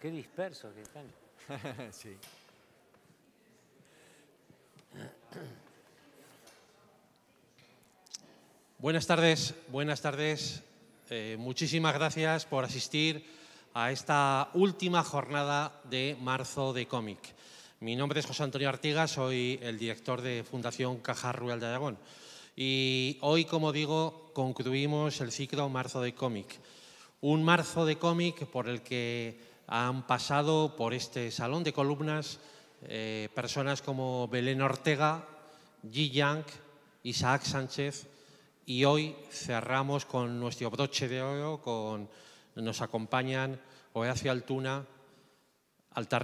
Qué disperso que están. sí. Buenas tardes, buenas tardes. Eh, muchísimas gracias por asistir a esta última jornada de marzo de cómic. Mi nombre es José Antonio Artigas, soy el director de Fundación Caja Rural de Aragón. Y hoy, como digo, concluimos el ciclo Marzo de cómic. Un marzo de cómic por el que han pasado por este salón de columnas eh, personas como Belén Ortega, Yi Yang, Isaac Sánchez y hoy cerramos con nuestro broche de oro, con, nos acompañan Horacio Altuna, Alta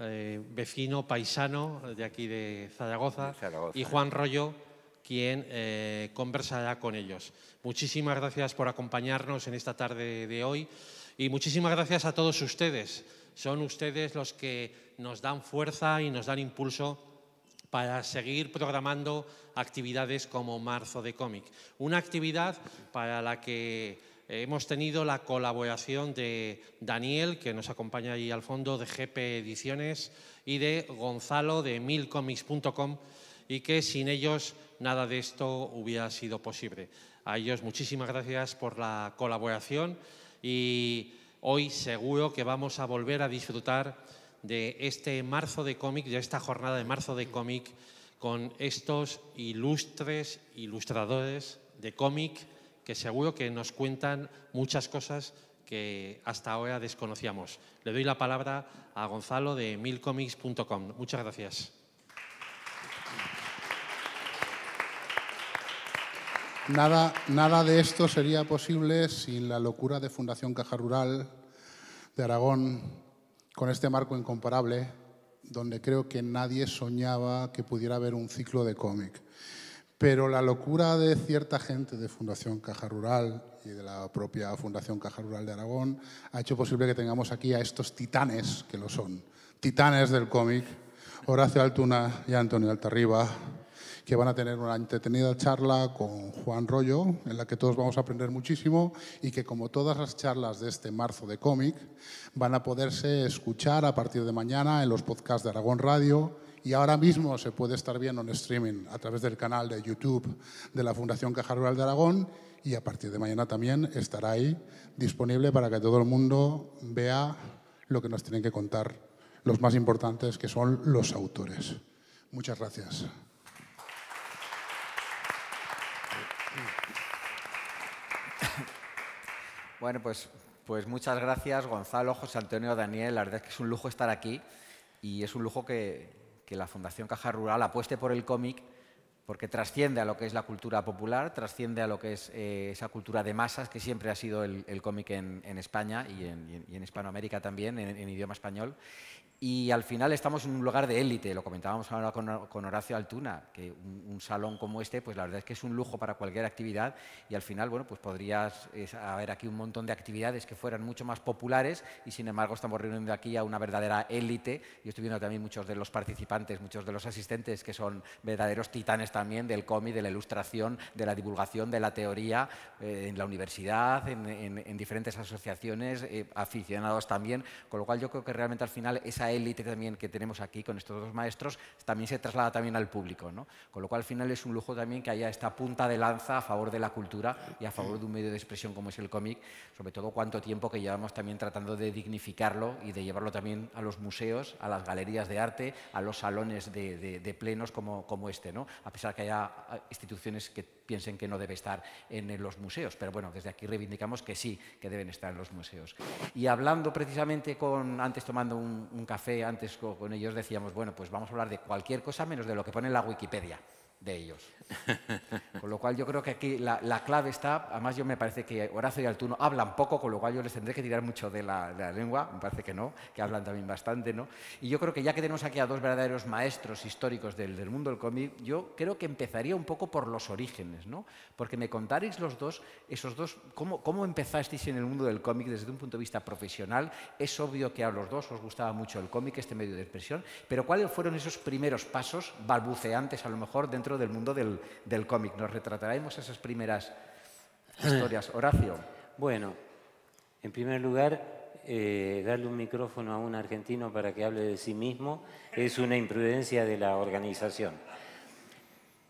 eh, vecino paisano de aquí de Zaragoza, y Juan Rollo, quien eh, conversará con ellos. Muchísimas gracias por acompañarnos en esta tarde de hoy. Y muchísimas gracias a todos ustedes. Son ustedes los que nos dan fuerza y nos dan impulso para seguir programando actividades como Marzo de Cómic. Una actividad para la que hemos tenido la colaboración de Daniel, que nos acompaña ahí al fondo, de GP Ediciones, y de Gonzalo de milcomics.com, y que sin ellos nada de esto hubiera sido posible. A ellos muchísimas gracias por la colaboración y hoy seguro que vamos a volver a disfrutar de este marzo de cómic, de esta jornada de marzo de cómic, con estos ilustres ilustradores de cómic que seguro que nos cuentan muchas cosas que hasta ahora desconocíamos. Le doy la palabra a Gonzalo de milcomics.com. Muchas gracias. Nada, de esto sería posible sin la locura de Fundación Caja Rural de Aragón, con este marco incomparable, donde creo que nadie soñaba que pudiera haber un ciclo de cómic. Pero la locura de cierta gente de Fundación Caja Rural y de la propia Fundación Caja Rural de Aragón ha hecho posible que tengamos aquí a estos titanes que lo son, titanes del cómic, Horacio Altuna y Antonio Altarriba que van a tener una entretenida charla con Juan Rollo, en la que todos vamos a aprender muchísimo y que, como todas las charlas de este marzo de cómic, van a poderse escuchar a partir de mañana en los podcasts de Aragón Radio, y ahora mismo se puede estar viendo en streaming a través del canal de YouTube de la Fundación Caja Rural de Aragón y a partir de mañana también estará ahí disponible para que todo el mundo vea lo que nos tienen que contar los más importantes que son los autores. Muchas gracias. Bueno, pues, pues muchas gracias Gonzalo, José Antonio, Daniel. La verdad es que es un lujo estar aquí y es un lujo que, la Fundación Caja Rural apueste por el cómic porque trasciende a lo que es la cultura popular, trasciende a lo que es eh, esa cultura de masas que siempre ha sido el, cómic en, España y en, Hispanoamérica también, en idioma español. Y al final estamos en un lugar de élite, lo comentábamos ahora con Horacio Altuna, que un, salón como este, pues la verdad es que es un lujo para cualquier actividad y al final, bueno, pues podrías haber aquí un montón de actividades que fueran mucho más populares y sin embargo estamos reuniendo aquí a una verdadera élite. Yo estoy viendo también muchos de los participantes, muchos de los asistentes que son verdaderos titanes también del cómic, de la ilustración, de la divulgación, de la teoría, eh, en la universidad, en, diferentes asociaciones, eh, aficionados también, con lo cual yo creo que realmente al final esa élite también que tenemos aquí con estos dos maestros también se traslada también al público. ¿no? Con lo cual, al final, es un lujo también que haya esta punta de lanza a favor de la cultura y a favor de un medio de expresión como es el cómic, sobre todo cuánto tiempo que llevamos también tratando de dignificarlo y de llevarlo también a los museos, a las galerías de arte, a los salones de, plenos como, como este, ¿no? a pesar que haya ah, instituciones que piensen que no debe estar en los museos. Pero bueno, desde aquí reivindicamos que sí, que deben estar en los museos. Y hablando precisamente con, antes tomando un, un antes con ellos decíamos, bueno, pues vamos a hablar de cualquier cosa menos de lo que pone la Wikipedia de ellos. Con lo cual yo creo que aquí la, clave está, además yo me parece que Horacio y Altuno hablan poco, con lo cual yo les tendré que tirar mucho de la, lengua, me parece que no, que hablan también bastante, ¿no? Y yo creo que ya que tenemos aquí a dos verdaderos maestros históricos del, mundo del cómic, yo creo que empezaría un poco por los orígenes, ¿no? Porque me contaréis los dos, esos dos, cómo, cómo empezasteis en el mundo del cómic desde un punto de vista profesional. Es obvio que a los dos os gustaba mucho el cómic, este medio de expresión, pero ¿cuáles fueron esos primeros pasos balbuceantes a lo mejor dentro del mundo del, del cómic. ¿Nos retrataremos esas primeras ah. historias? Horacio. Bueno, en primer lugar, eh, darle un micrófono a un argentino para que hable de sí mismo es una imprudencia de la organización.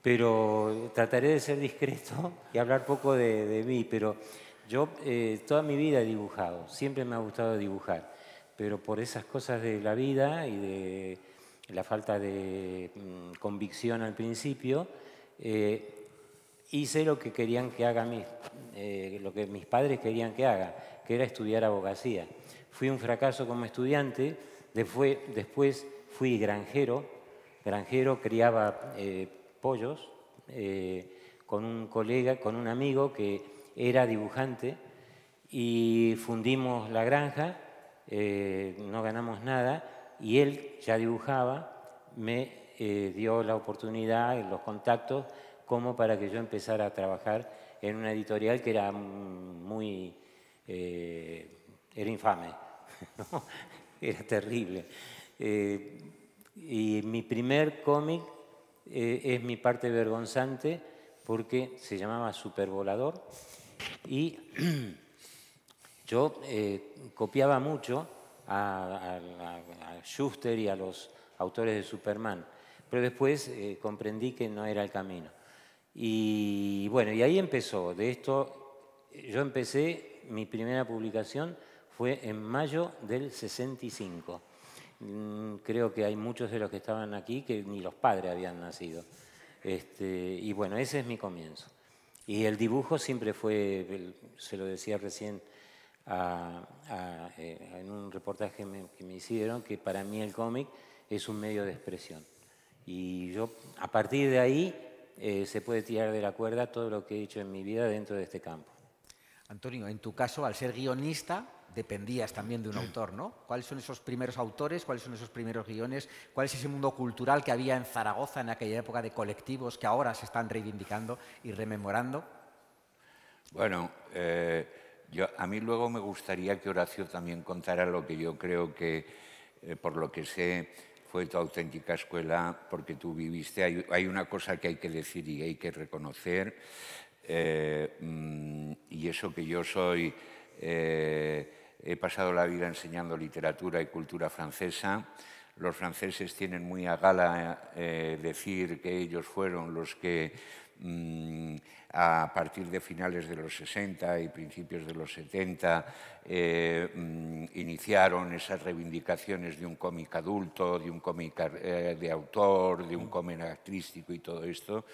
Pero trataré de ser discreto y hablar poco de, mí, pero yo eh, toda mi vida he dibujado, siempre me ha gustado dibujar, pero por esas cosas de la vida y de la falta de mm, convicción al principio, eh, hice lo que querían que haga mis, eh, lo que mis padres querían que haga, que era estudiar abogacía. Fui un fracaso como estudiante, después, fui granjero, granjero criaba eh, pollos con un colega, con un amigo que era dibujante y fundimos la granja, no ganamos nada y él ya dibujaba, me eh, dio la oportunidad, los contactos, como para que yo empezara a trabajar en una editorial que era muy... Eh, era infame, era terrible. Eh, y mi primer cómic es mi parte vergonzante porque se llamaba Supervolador y yo copiaba mucho a, Schuster y a los autores de Superman. Pero después eh, comprendí que no era el camino. Y bueno, y ahí empezó. De esto, yo empecé, mi primera publicación fue en mayo del 65. Mm, creo que hay muchos de los que estaban aquí que ni los padres habían nacido. Este, y bueno, ese es mi comienzo. Y el dibujo siempre fue, se lo decía recién eh, en un reportaje que me hicieron que para mí el cómic es un medio de expresión. Y yo, a partir de ahí, eh, se puede tirar de la cuerda todo lo que he hecho en mi vida dentro de este campo. Antonio, en tu caso, al ser guionista, dependías también de un autor, ¿no? ¿Cuáles son esos primeros autores? ¿Cuáles son esos primeros guiones? ¿Cuál es ese mundo cultural que había en Zaragoza en aquella época de colectivos que ahora se están reivindicando y rememorando? Bueno, eh, a mí luego me gustaría que Horacio también contara lo que yo creo que, eh, por lo que sé, fue tu auténtica escuela, porque tú viviste. Hay, una cosa que hay que decir y hay que reconocer, eh, mm, y eso que yo soy, eh, he pasado la vida enseñando literatura y cultura francesa. Los franceses tienen muy a gala decir que ellos fueron los que Mm, a partir de finales de los 60 y principios de los 70 eh, mm, iniciaron esas reivindicaciones de un cómic adulto, de un cómic eh, de autor, de un cómic artístico y todo esto,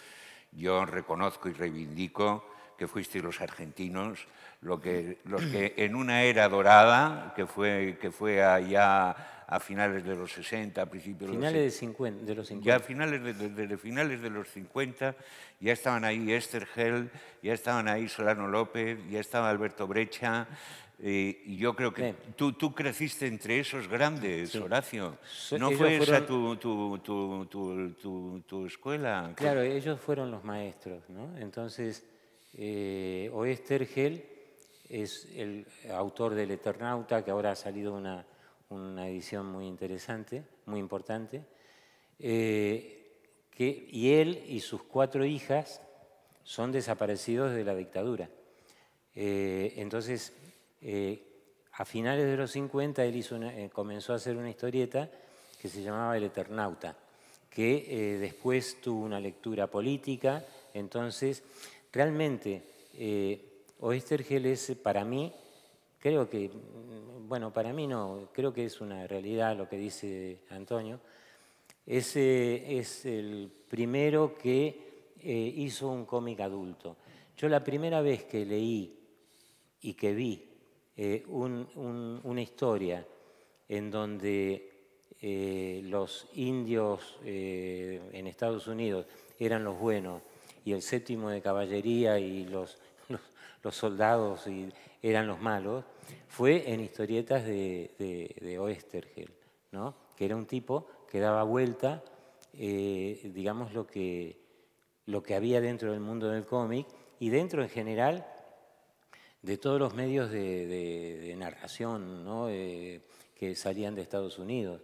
yo reconozco y reivindico que fuiste los argentinos, lo que, los que en una era dorada, que fue, que fue allá a finales de los 60, a principios finales de los, 50, de los Ya a finales de, finales de los 50 ya estaban ahí Esther Hell, ya estaban ahí Solano López, ya estaba Alberto Brecha. Eh, y yo creo que tú, tú, creciste entre esos grandes, Horacio. ¿No fue esa tu, tu, tu, tu, escuela? Claro, ellos fueron los maestros, ¿no? Entonces, eh, es el autor del Eternauta, que ahora ha salido una, una edición muy interesante, muy importante. Eh, y él y sus cuatro hijas son desaparecidos de la dictadura. Eh, entonces, eh, a finales de los 50, él comenzó a hacer una historieta que se llamaba El Eternauta, que después tuvo una lectura política. Entonces, Realmente, eh, Oestergel es para mí, creo que, bueno, para mí no, creo que es una realidad lo que dice Antonio, es, eh, es el primero que eh, hizo un cómic adulto. Yo la primera vez que leí y que vi eh, una historia en donde los indios en Estados Unidos eran los buenos y el séptimo de caballería y los, los, soldados y eran los malos, fue en historietas de, de, ¿no? que era un tipo que daba vuelta, eh, digamos, lo que, lo que había dentro del mundo del cómic y dentro en general de todos los medios de, narración ¿no? Eh, que salían de Estados Unidos.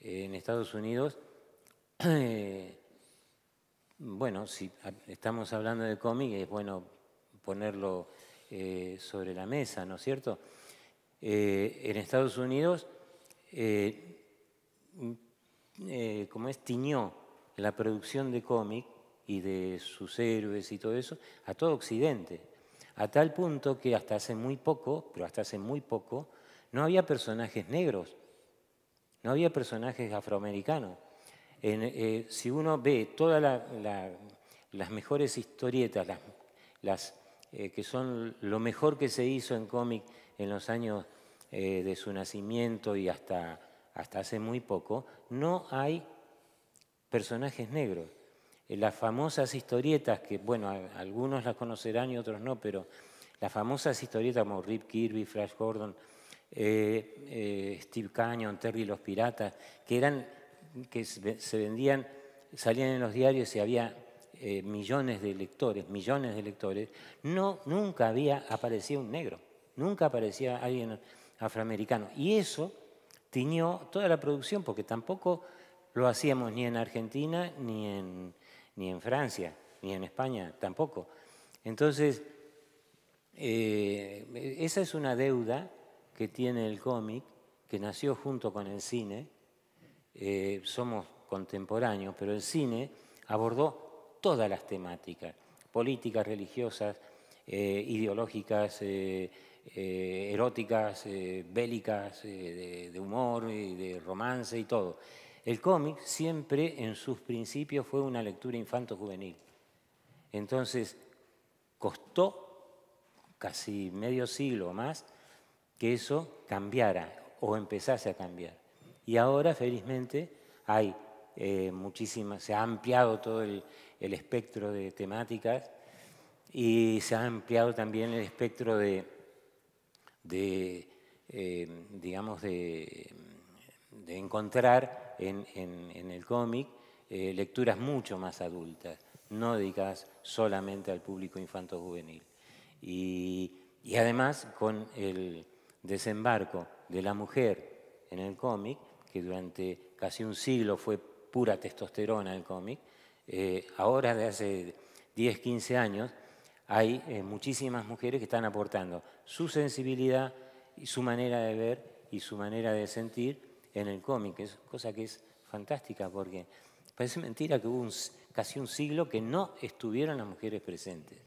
en Estados Unidos eh, bueno, si estamos hablando de cómic, es bueno ponerlo eh, sobre la mesa, ¿no es cierto? Eh, en Estados Unidos, eh, mm, como es, tiñó la producción de cómic y de sus héroes y todo eso a todo Occidente, a tal punto que hasta hace muy poco, pero hasta hace muy poco, no había personajes negros, no había personajes afroamericanos. Eh, si uno ve todas las mejores historietas, las, eh, que son lo mejor que se hizo en cómic en los años eh, de su nacimiento y hasta, hasta hace muy poco, no hay personajes negros. Las famosas historietas, que bueno, algunos las conocerán y otros no, pero las famosas historietas como Rip Kirby, Flash Gordon, Steve Canyon, Terry y los Piratas, que eran que se vendían, salían en los diarios y había eh, millones de lectores, millones de lectores, no, nunca había aparecido un negro, nunca aparecía alguien afroamericano. Y eso tiñó toda la producción, porque tampoco lo hacíamos ni en Argentina, ni en, ni en Francia, ni en España, tampoco. Entonces, eh, esa es una deuda que tiene el cómic, que nació junto con el cine, eh, somos contemporáneos, pero el cine abordó todas las temáticas, políticas, religiosas, eh, ideológicas, eh, eróticas, bélicas, de, humor, de romance y todo. El cómic siempre en sus principios fue una lectura infanto-juvenil. Entonces, costó casi medio siglo o más que eso cambiara o empezase a cambiar. Y ahora, felizmente, hay eh, muchísimas, se ha ampliado todo el, espectro de temáticas y se ha ampliado también el espectro de, de eh, encontrar en, el cómic eh, lecturas mucho más adultas, no dedicadas solamente al público infanto-juvenil. Y, y además, con el desembarco de la mujer en el cómic, que durante casi un siglo fue pura testosterona el cómic, eh, ahora de hace 10, 15 años hay eh, muchísimas mujeres que están aportando su sensibilidad y su manera de ver y su manera de sentir en el cómic, es cosa que es fantástica porque parece mentira que hubo casi un siglo que no estuvieron las mujeres presentes.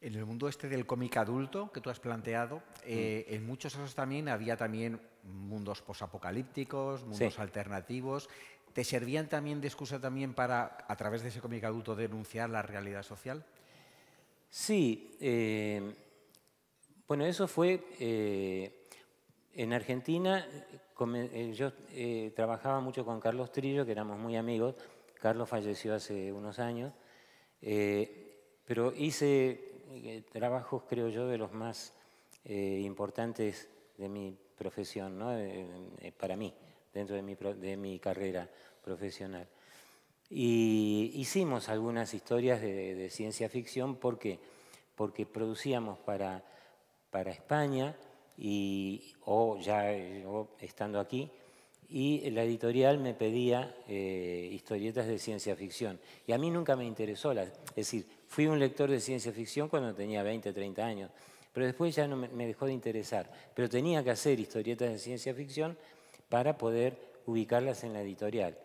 En el mundo este del cómic adulto que tú has planteado, eh, mm. en muchos casos también había también mundos posapocalípticos, mundos alternativos. ¿Te servían también de excusa también para, a través de ese cómic adulto, denunciar la realidad social? Sí. Eh, bueno, eso fue... Eh, en Argentina eh, yo trabajaba mucho con Carlos Trillo, que éramos muy amigos. Carlos falleció hace unos años. pero hice trabajos, creo yo, de los más importantes de mi profesión, ¿no? Eh, eh, para mí, dentro de mi, de mi carrera profesional. Y hicimos algunas historias de, ciencia ficción porque, porque producíamos para, para España y, o ya estando aquí, y la editorial me pedía eh, historietas de ciencia ficción. Y a mí nunca me interesó, las es decir, fui un lector de ciencia ficción cuando tenía 20, 30 años. Pero después ya no me dejó de interesar. Pero tenía que hacer historietas de ciencia ficción para poder ubicarlas en la editorial.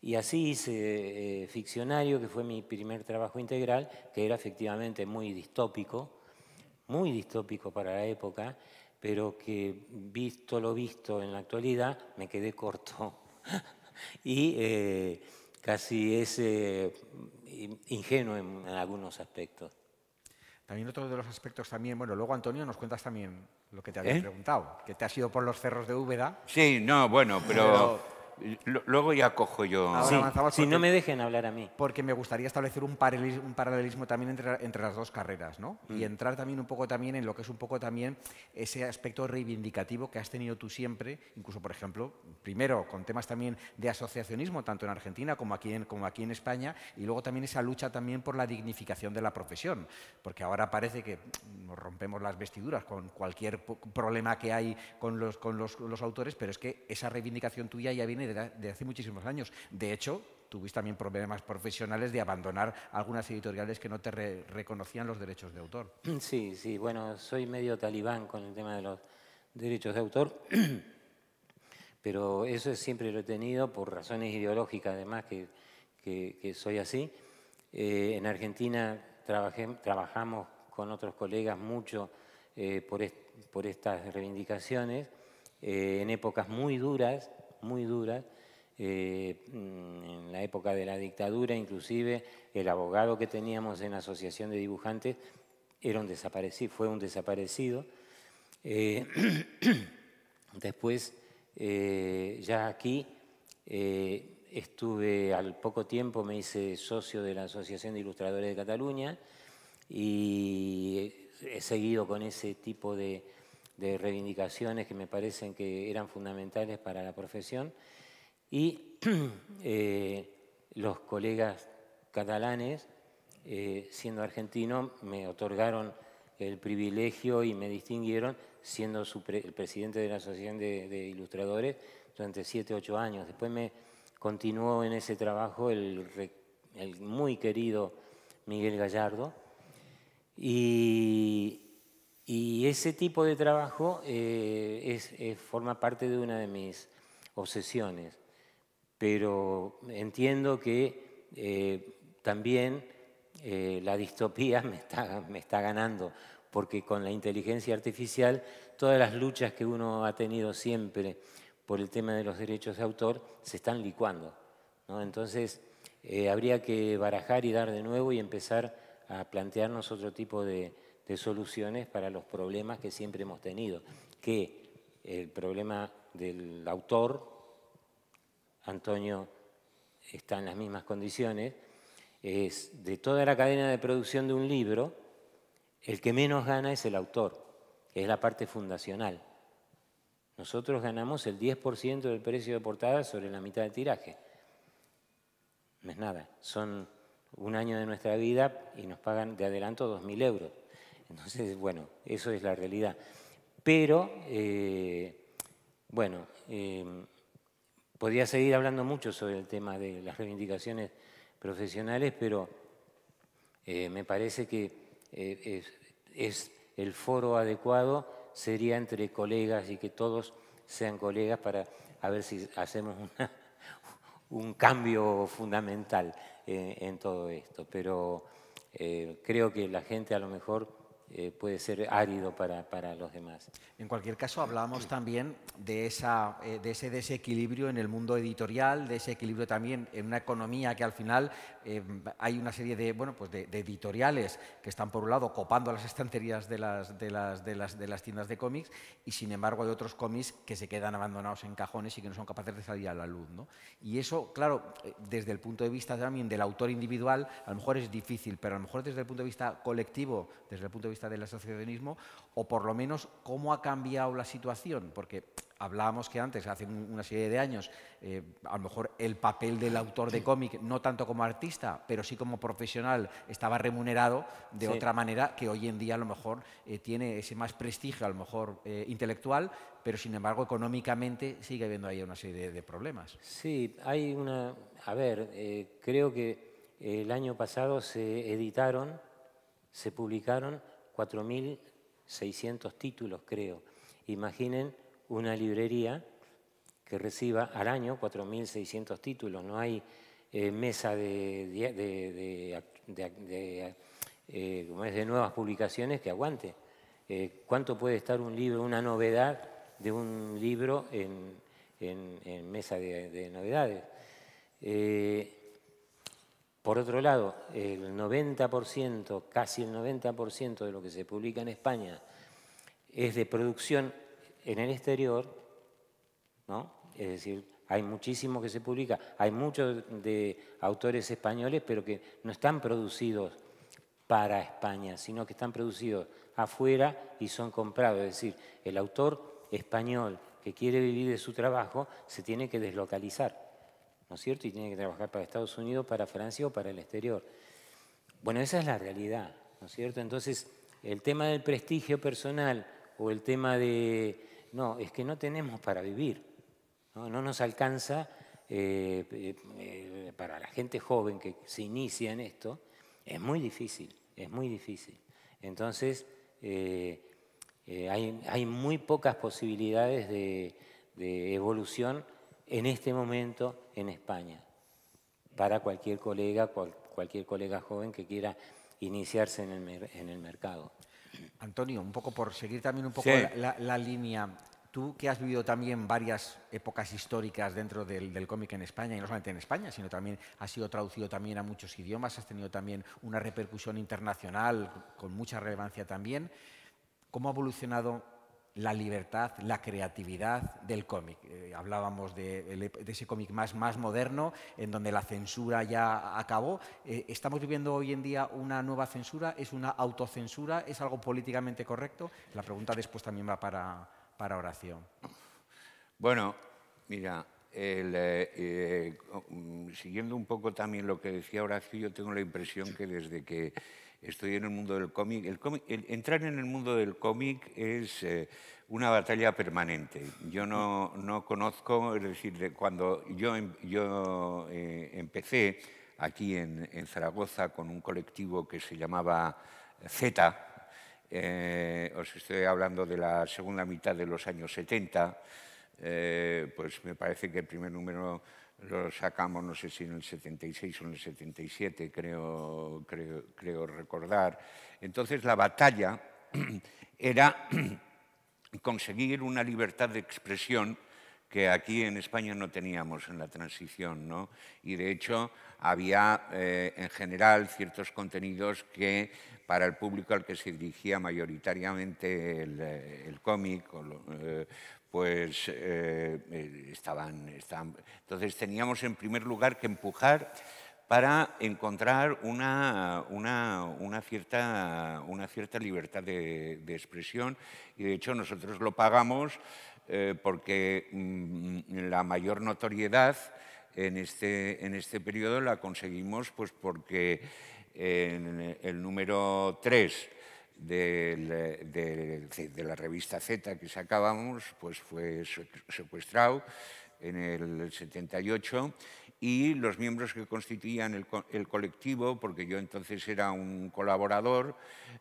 Y así hice eh, Ficcionario, que fue mi primer trabajo integral, que era efectivamente muy distópico, muy distópico para la época, pero que visto lo visto en la actualidad, me quedé corto. y eh, casi es eh, ingenuo en algunos aspectos. También otro de los aspectos también, bueno, luego Antonio nos cuentas también lo que te había ¿Eh? preguntado, que te has ido por los cerros de Úbeda. Sí, no, bueno, pero Luego ya cojo yo. si no me dejen hablar a mí. Porque me gustaría establecer un paralelismo, también entre, las dos carreras, ¿no? Mm. Y entrar también un poco también en lo que es un poco también ese aspecto reivindicativo que has tenido tú siempre, incluso por ejemplo, primero con temas también de asociacionismo, tanto en Argentina como aquí en, España, y luego también esa lucha también por la dignificación de la profesión, porque ahora parece que nos rompemos las vestiduras con cualquier problema que hay con los, los autores, pero es que esa reivindicación tuya ya viene de hace muchísimos años. De hecho, tuviste también problemas profesionales de abandonar algunas editoriales que no te reconocían los derechos de autor. Sí, sí, bueno, soy medio talibán con el tema de los derechos de autor, pero eso siempre lo he tenido por razones ideológicas, además que, soy así. Eh, en Argentina trabajé, trabajamos con otros colegas mucho eh, por, estas reivindicaciones, eh, en épocas muy duras, muy duras. Eh, mm, en la época de la dictadura, inclusive el abogado que teníamos en la Asociación de Dibujantes fue un desaparecido. Eh, después, eh, ya aquí, estuve al poco tiempo, me hice socio de la Asociación de Ilustradores de Cataluña y he seguido con ese tipo de, de reivindicaciones que me parecen que eran fundamentales para la profesión. Y eh, los colegas catalanes, eh, siendo argentino, me otorgaron el privilegio y me distinguieron siendo el presidente de la Asociación de, Ilustradores durante siete ocho años. Después me continuó en ese trabajo el, el muy querido Miguel Gallardo. Y y ese tipo de trabajo eh, es, eh, forma parte de una de mis obsesiones. Pero entiendo que eh, también la distopía me está, me está ganando, porque con la inteligencia artificial todas las luchas que uno ha tenido siempre por el tema de los derechos de autor se están licuando. Entonces habría que barajar y dar de nuevo y empezar a plantearnos otro tipo de de soluciones para los problemas que siempre hemos tenido, que el problema del autor, Antonio está en las mismas condiciones, es de toda la cadena de producción de un libro, el que menos gana es el autor, es la parte fundacional. Nosotros ganamos el 10% del precio de portada sobre la mitad del tiraje. No es nada, son un año de nuestra vida y nos pagan de adelanto 2.000 euros. Entonces, bueno, eso es la realidad. Pero, eh, bueno, eh, podría seguir hablando mucho sobre el tema de las reivindicaciones profesionales, pero eh, me parece que es, el foro adecuado sería entre colegas y que todos sean colegas para a ver si hacemos un cambio fundamental en, todo esto. Pero creo que la gente a lo mejor eh, puede ser árido para, para, los demás. En cualquier caso, hablamos también de, esa, eh, de ese desequilibrio en el mundo editorial, de ese equilibrio también en una economía que al final eh, hay una serie de, bueno, pues de, editoriales que están, por un lado, copando las estanterías de las, de las, de las, de las tiendas de cómics y, sin embargo, hay otros cómics que se quedan abandonados en cajones y que no son capaces de salir a la luz. ¿no? Y eso, claro, desde el punto de vista también del autor individual, a lo mejor es difícil, pero a lo mejor desde el punto de vista colectivo, desde el punto de vista del asociacionismo, o por lo menos cómo ha cambiado la situación, porque hablábamos que antes, hace una serie de años, eh, a lo mejor el papel del autor de cómic, no tanto como artista, pero sí como profesional, estaba remunerado de otra manera que hoy en día a lo mejor eh, tiene ese más prestigio, a lo mejor eh, intelectual, pero sin embargo económicamente sigue habiendo ahí una serie de, de problemas. Sí, hay una... A ver, creo que el año pasado se editaron, se publicaron 4.600 títulos, creo. Imaginen una librería que reciba al año 4.600 títulos. No hay eh, mesa eh, de, nuevas publicaciones que aguante. Eh, ¿Cuánto puede estar un libro, una novedad de un libro en mesa de, novedades? Por otro lado, el 90%, casi el 90% de lo que se publica en España es de producción en el exterior, ¿no? Es decir, hay muchísimo que se publica, hay muchos de autores españoles, pero que no están producidos para España, sino que están producidos afuera y son comprados. Es decir, el autor español que quiere vivir de su trabajo se tiene que deslocalizar. ¿no es cierto? Y tiene que trabajar para Estados Unidos, para Francia o para el exterior. Bueno, esa es la realidad, ¿no es cierto? Entonces, el tema del prestigio personal o el tema de, no, es que no tenemos para vivir, no, nos alcanza eh, eh, eh, para la gente joven que se inicia en esto, es muy difícil, es muy difícil. Entonces, hay, muy pocas posibilidades de, de evolución en este momento en España, para cualquier colega, cualquier colega joven que quiera iniciarse en el, en el mercado. Antonio, un poco por seguir también un poco la, la, línea. Tú que has vivido también varias épocas históricas dentro del, del cómic en España, y no solamente en España, sino también ha sido traducido también a muchos idiomas, has tenido también una repercusión internacional con mucha relevancia también. ¿Cómo ha evolucionado la libertad, la creatividad del cómic. Eh, hablábamos de, ese cómic más, moderno, en donde la censura ya acabó. Eh, ¿Estamos viviendo hoy en día una nueva censura? ¿Es una autocensura? ¿Es algo políticamente correcto? La pregunta después también va para, para Horacio. Bueno, mira, eh, mm, siguiendo un poco también lo que decía Horacio, yo tengo la impresión que desde que Estoy en el mundo del cómic. entrar en el mundo del cómic es eh, una batalla permanente. Yo no, conozco, es decir, cuando yo, em, yo eh, empecé aquí en, Zaragoza con un colectivo que se llamaba Z, eh, os estoy hablando de la segunda mitad de los años 70, pues me parece que el primer número lo sacamos, no sé si en el 76 o en el 77, creo, creo, recordar. Entonces la batalla era conseguir una libertad de expresión que aquí en España no teníamos en la transición, ¿no? Y de hecho había eh, en general ciertos contenidos que para el público al que se dirigía mayoritariamente el, eh, cómic, eh, pues eh, eh, estaban, Entonces teníamos en primer lugar que empujar para encontrar una, una, cierta, una cierta, libertad de, expresión y de hecho nosotros lo pagamos eh, porque mm, la mayor notoriedad en este, en este periodo la conseguimos pues porque en el número 3 de, la revista Z que sacábamos, pues fue secuestrado en el 78 y los miembros que constituían el, colectivo, porque yo entonces era un colaborador,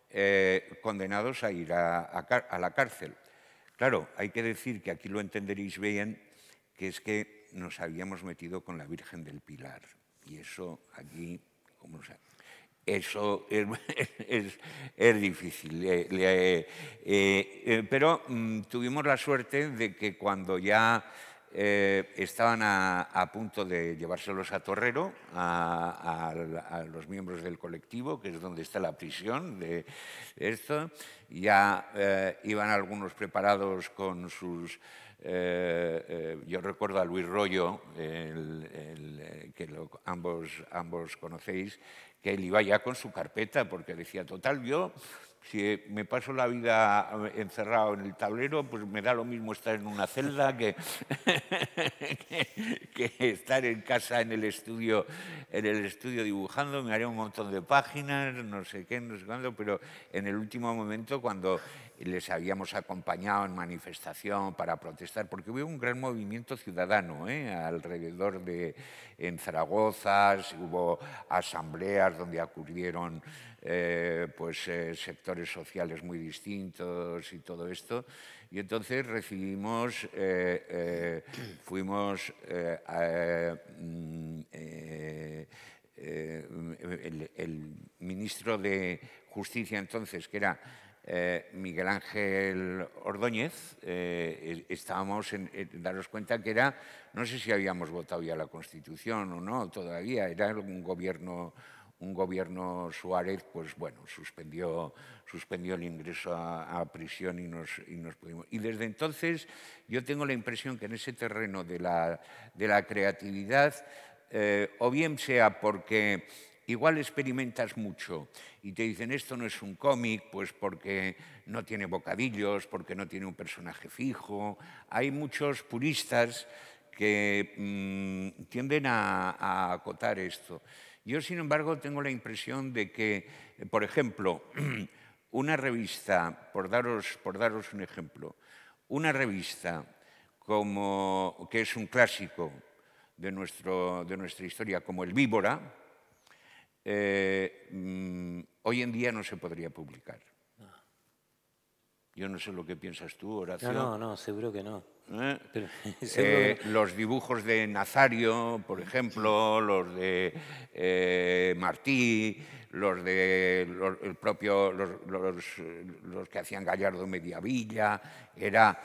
eh, condenados a ir a, la cárcel. Claro, hay que decir que aquí lo entenderéis bien, que es que nos habíamos metido con la Virgen del Pilar. Y eso aquí, como, eso es, difícil. Eh, eh, pero mm, tuvimos la suerte de que cuando ya eh, estaban a, punto de llevárselos a Torrero, a, los miembros del colectivo, que es donde está la prisión de esto, ya iban algunos preparados con sus... yo recuerdo a Luis Rollo, que ambos, ambos conocéis, que él iba ya con su carpeta, porque decía, total, yo si me paso la vida encerrado en el tablero, pues me da lo mismo estar en una celda que, que, estar en casa en el estudio, en el estudio dibujando, me haré un montón de páginas, no sé qué, no sé cuándo, pero en el último momento cuando les habíamos acompañado en manifestación para protestar, porque hubo un gran movimiento ciudadano ¿eh? alrededor de en Zaragoza, hubo asambleas donde acudieron eh, pues, eh, sectores sociales muy distintos y todo esto. Y entonces recibimos, fuimos mm, el ministro de Justicia entonces, que era eh, Miguel Ángel Ordóñez, eh, estábamos en, darnos daros cuenta que era, no sé si habíamos votado ya la Constitución o no, todavía, era un gobierno, un gobierno Suárez, pues bueno, suspendió, suspendió el ingreso a, prisión y nos, nos pudimos. Y desde entonces yo tengo la impresión que en ese terreno de la, de la creatividad, eh, o bien sea porque igual experimentas mucho y te dicen esto no es un cómic, pues porque no tiene bocadillos, porque no tiene un personaje fijo. Hay muchos puristas que mm, tienden a, acotar esto. Yo, sin embargo, tengo la impresión de que, por ejemplo, una revista, por daros, por daros un ejemplo, una revista como, que es un clásico de, nuestro, de nuestra historia, como El Víbora, eh, mm, hoy en día no se podría publicar. Yo no sé lo que piensas tú, Horacio. No, no, ¿Eh? eh, seguro que no. Los dibujos de Nazario, por ejemplo, los de Martí, los de el propio, los, los, que hacían Gallardo Mediavilla, era,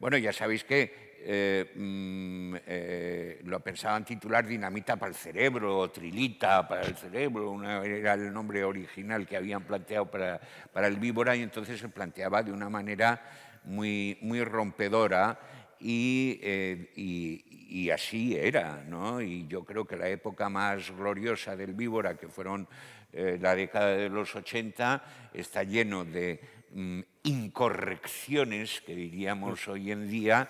bueno, ya sabéis que eh, mm, eh, lo pensaban titular Dinamita para el Cerebro, o Trilita para el Cerebro, era el nombre original que habían planteado para, para el víbora y entonces se planteaba de una manera muy, muy rompedora y, eh, así era. Y yo creo que la época más gloriosa del víbora, que fueron la década de los 80, está lleno de Mm, incorrecciones que diríamos hoy en día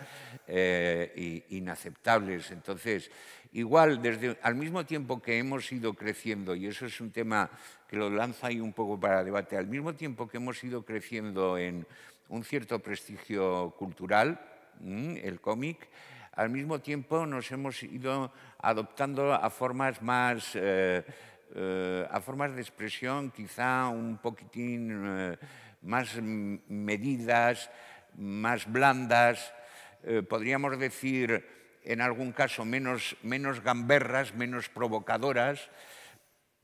eh, inaceptables. Entonces, igual, desde, al mismo tiempo que hemos ido creciendo, y eso es un tema que lo lanza ahí un poco para debate, al mismo tiempo que hemos ido creciendo en un cierto prestigio cultural, mm, el cómic, al mismo tiempo nos hemos ido adoptando a formas más... Eh, eh, a formas de expresión quizá un poquitín más medidas, más blandas, eh, podríamos decir en algún caso menos, gamberras, menos provocadoras.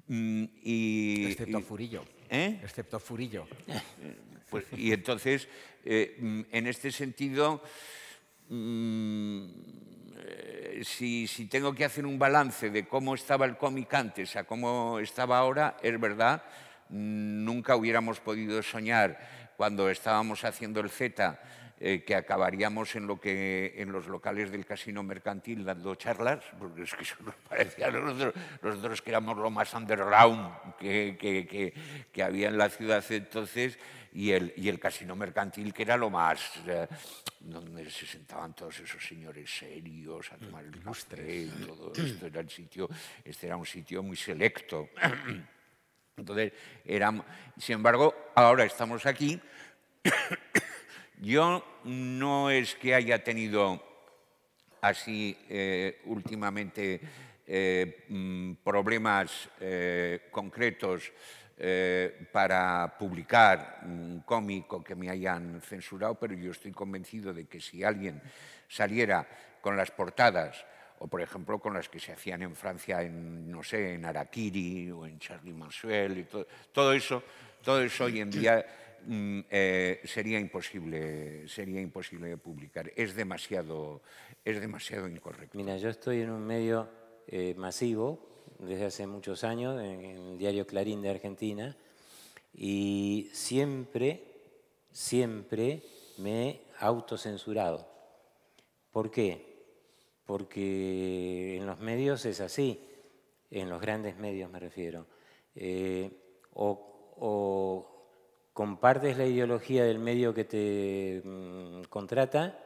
Mm, y, Excepto Furillo. ¿Eh? Excepto Furillo. Pues, y entonces, eh, mm, en este sentido, mm, eh, si, si, tengo que hacer un balance de cómo estaba el cómic antes a cómo estaba ahora, es verdad nunca hubiéramos podido soñar cuando estábamos haciendo el Z, eh, que acabaríamos en, lo que, en los locales del casino mercantil dando charlas, porque es que eso nos parecía a nosotros, nosotros que éramos lo más underground que, que, había en la ciudad entonces, y el, y el casino mercantil que era lo más, donde se sentaban todos esos señores serios a tomar el y todo esto era el sitio, este era un sitio muy selecto. Entonces, sin embargo, ahora estamos aquí. Yo no es que haya tenido así eh, últimamente eh, mm, problemas eh, concretos para publicar un cómico que me hayan censurado, pero yo estoy convencido de que si alguien saliera con las portadas o por ejemplo con las que se hacían en Francia en, no sé, en Araquiri o en Charlie Manuel, y todo, eso, todo eso hoy en día mm, eh, sería, imposible, sería publicar, es demasiado, es demasiado incorrecto. Mira, yo estoy en un medio eh, masivo desde hace muchos años, en, en el diario Clarín de Argentina, y siempre, siempre me he autocensurado. ¿Por qué? porque en los medios es así, en los grandes medios me refiero. Eh, o, compartes la ideología del medio que te mm, contrata,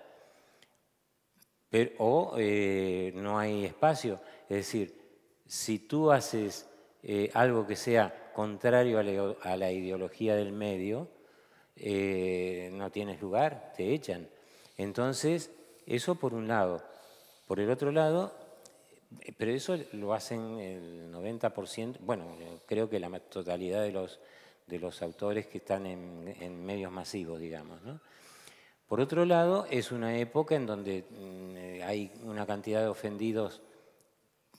pero, o eh, no hay espacio. Es decir, si tú haces eh, algo que sea contrario a la ideología del medio, no tienes lugar, te echan. Entonces, eso por un lado. Por el otro lado, eh, pero eso lo hacen el 90%, bueno, creo que la totalidad de los, de los autores que están en, medios masivos, digamos. Por otro lado, es una época en donde mm, eh, hay una cantidad de ofendidos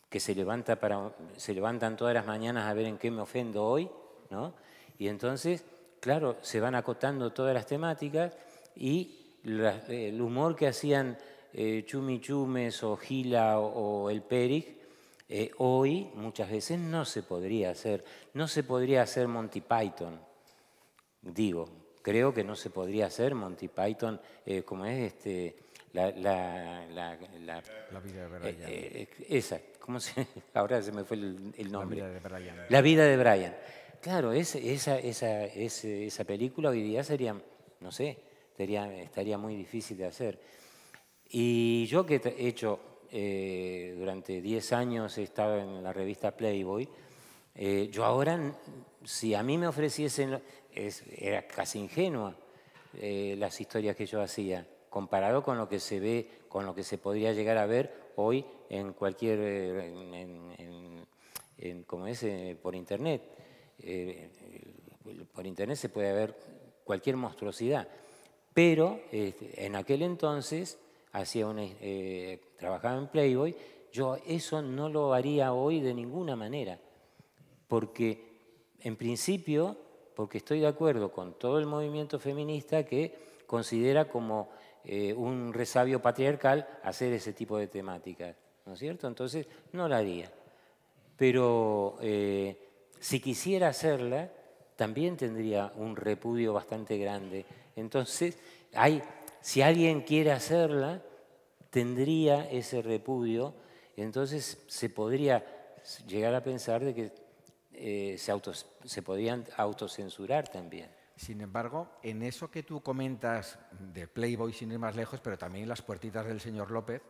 que se, levanta para, se levantan todas las mañanas a ver en qué me ofendo hoy, ¿no? Y entonces, claro, se van acotando todas las temáticas y el humor que hacían eh, chumichumes o gila o, el peric, eh, hoy muchas veces no se podría hacer. No se podría hacer Monty Python, digo. Creo que no se podría hacer Monty Python, eh, como es este, la... La, la, la, vida de Brian. esa, ¿cómo se, ahora se me fue el, nombre. La vida de Brian. La vida de Brian. Claro, esa, esa, esa película hoy día sería, no sé, sería, estaría muy difícil de hacer. Y yo que he hecho eh, durante 10 años, estaba estado en la revista Playboy, eh, yo ahora, si a mí me ofreciesen, era casi ingenua eh, las historias que yo hacía, comparado con lo que se ve, con lo que se podría llegar a ver hoy en cualquier, como es, por internet. por internet se puede ver cualquier monstruosidad. Pero en aquel entonces hacía eh, eh, trabajaba en Playboy, yo eso no lo haría hoy de ninguna manera, porque en principio, porque estoy de acuerdo con todo el movimiento feminista que considera como eh, un resabio patriarcal hacer ese tipo de temáticas, ¿no es cierto? Entonces, no la haría. Pero si quisiera hacerla, también tendría un repudio bastante grande. Entonces, hay si alguien quiere hacerla, tendría ese repudio, entonces se podría llegar a pensar de que eh, se, podían autocensurar también. Sin embargo, en eso que tú comentas de Playboy sin ir más lejos, pero también las puertitas del señor López,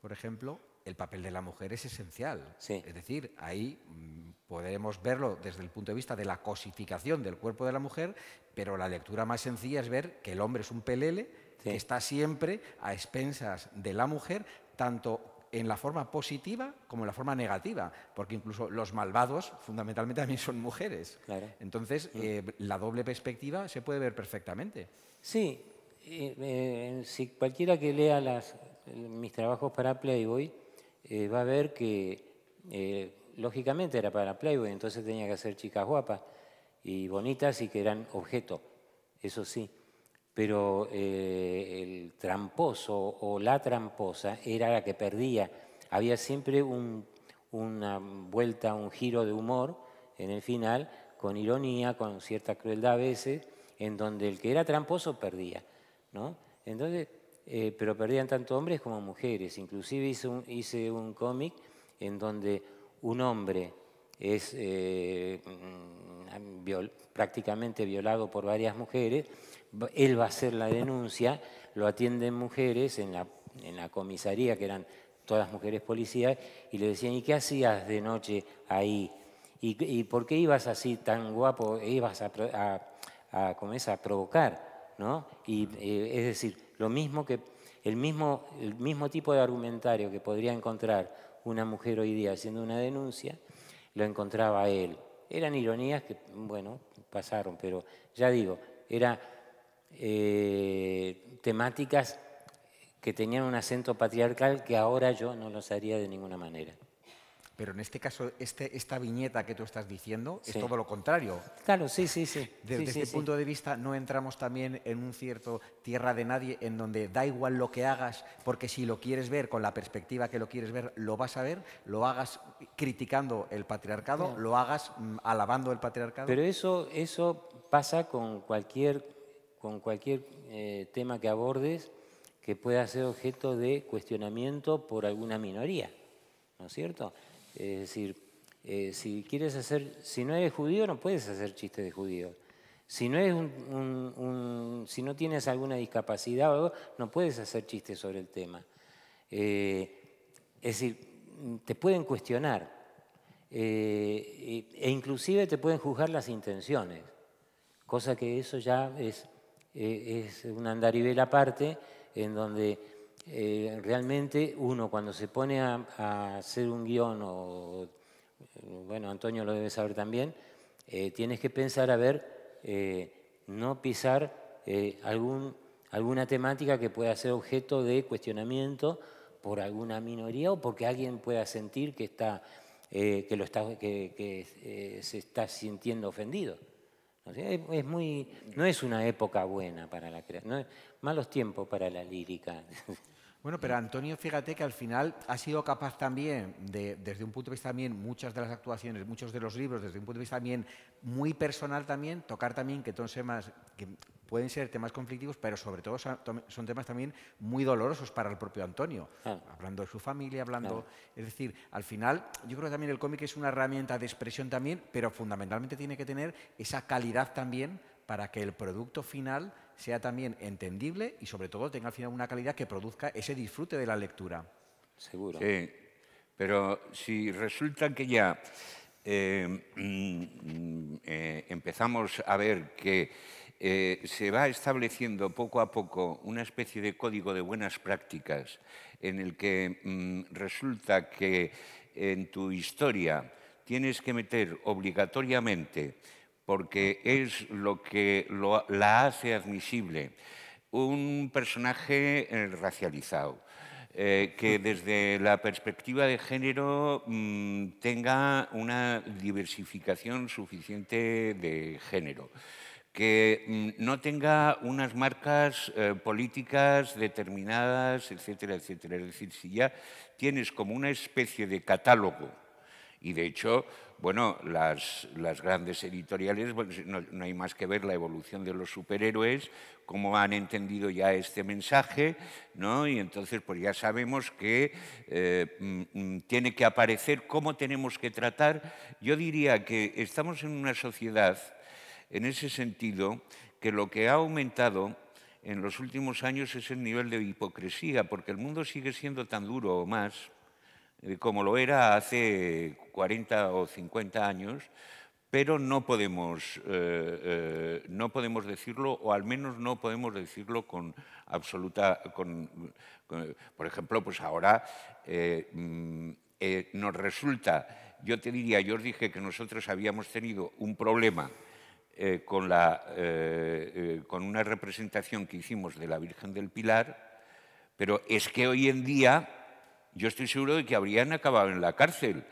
por ejemplo, el papel de la mujer es esencial. Es decir, ahí mm, podremos verlo desde el punto de vista de la cosificación del cuerpo de la mujer, pero la lectura más sencilla es ver que el hombre es un pelele que está siempre a expensas de la mujer, tanto en la forma positiva como en la forma negativa, porque incluso los malvados fundamentalmente también son mujeres. Entonces, mm. eh, la doble perspectiva se puede ver perfectamente. Sí, eh, eh, si cualquiera que lea las, mis trabajos para Playboy va a ver que lógicamente era para Playboy, entonces tenía que hacer chicas guapas y bonitas y que eran objeto, eso sí pero eh, el tramposo o la tramposa era la que perdía. Había siempre una vuelta, un giro de humor en el final, con ironía, con cierta crueldad a veces, en donde el que era tramposo perdía. Eh, pero perdían tanto hombres como mujeres. Inclusive hice un, cómic en donde un hombre es eh, mm, prácticamente violado por varias mujeres él va a hacer la denuncia, lo atienden mujeres en la, comisaría, que eran todas mujeres policías, y le decían, ¿y qué hacías de noche ahí? ¿Y, por qué ibas así tan guapo? Ibas a, a, a, provocar, ¿no? Y, eh, es decir, lo mismo que, el, mismo, el mismo tipo de argumentario que podría encontrar una mujer hoy día haciendo una denuncia, lo encontraba él. Eran ironías que, bueno, pasaron, pero ya digo, era eh, temáticas que tenían un acento patriarcal que ahora yo no los haría de ninguna manera. Pero en este caso, este, esta viñeta que tú estás diciendo es todo lo contrario. Claro, sí, sí, sí. Desde ese punto de vista, no entramos también en un cierto tierra de nadie en donde da igual lo que hagas, porque si lo quieres ver con la perspectiva que lo quieres ver, lo vas a ver, lo hagas criticando el patriarcado, lo hagas mm, alabando el patriarcado. Pero eso, eso pasa con cualquier con cualquier eh, tema que abordes que pueda ser objeto de cuestionamiento por alguna minoría, ¿no es cierto? Es decir, eh, si quieres hacer, si no eres judío, no puedes hacer chistes de judío. Si no, un, si no tienes alguna discapacidad o algo, no puedes hacer chistes sobre el tema. Eh, es decir, te pueden cuestionar e inclusive te pueden juzgar las intenciones, cosa que eso ya es e, es un andarivel aparte, en donde eh, realmente uno cuando se pone a, hacer un guión, o bueno, Antonio lo debe saber también, eh, tienes que pensar a ver, eh, no pisar algún, alguna temática que pueda ser objeto de cuestionamiento por alguna minoría o porque alguien pueda sentir que, está, que, lo está, que se está sintiendo ofendido. Es muy, no es una época buena para la creación, no malos tiempos para la lírica. Bueno, pero Antonio, fíjate que al final ha sido capaz también, de, desde un punto de vista también, muchas de las actuaciones, muchos de los libros, desde un punto de vista también muy personal también, tocar también que, todos que pueden ser temas conflictivos, pero sobre todo son temas también muy dolorosos para el propio Antonio, ah. hablando de su familia, hablando... Es decir, al final yo creo que también el cómic es una herramienta de expresión también, pero fundamentalmente tiene que tener esa calidad también para que el producto final sea también entendible y sobre todo tenga al final una calidad que produzca ese disfrute de la lectura. Seguro. Sí, pero si resulta que ya eh, mm, mm, eh, empezamos a ver que eh, se va estableciendo poco a poco una especie de código de buenas prácticas en el que mm, resulta que en tu historia tienes que meter obligatoriamente, porque es lo que la hace admisible, un personaje eh, racializado. Eh, que desde la perspectiva de género mm, tenga una diversificación suficiente de género que mm, no tenga unas marcas eh, políticas determinadas, etcétera, etcétera. Es decir, si ya tienes como una especie de catálogo, y de hecho, bueno, las, las grandes editoriales, no, hay más que ver la evolución de los superhéroes, cómo han entendido ya este mensaje, ¿no? Y entonces, pues ya sabemos que eh, mm, mm, tiene que aparecer cómo tenemos que tratar. Yo diría que estamos en una sociedad en ese sentido que lo que ha aumentado en los últimos años es el nivel de hipocresía, porque el mundo sigue siendo tan duro o más eh, como lo era hace 40 o 50 años, pero no podemos, eh, eh, no podemos decirlo, o al menos no podemos decirlo con absoluta... por ejemplo, pues ahora mm, nos resulta, yo te diría, yo os dije que nosotros habíamos tenido un problema eh, con, la, eh, eh, con una representación que hicimos de la Virgen del Pilar, pero es que hoy en día yo estoy seguro de que habrían acabado en la cárcel.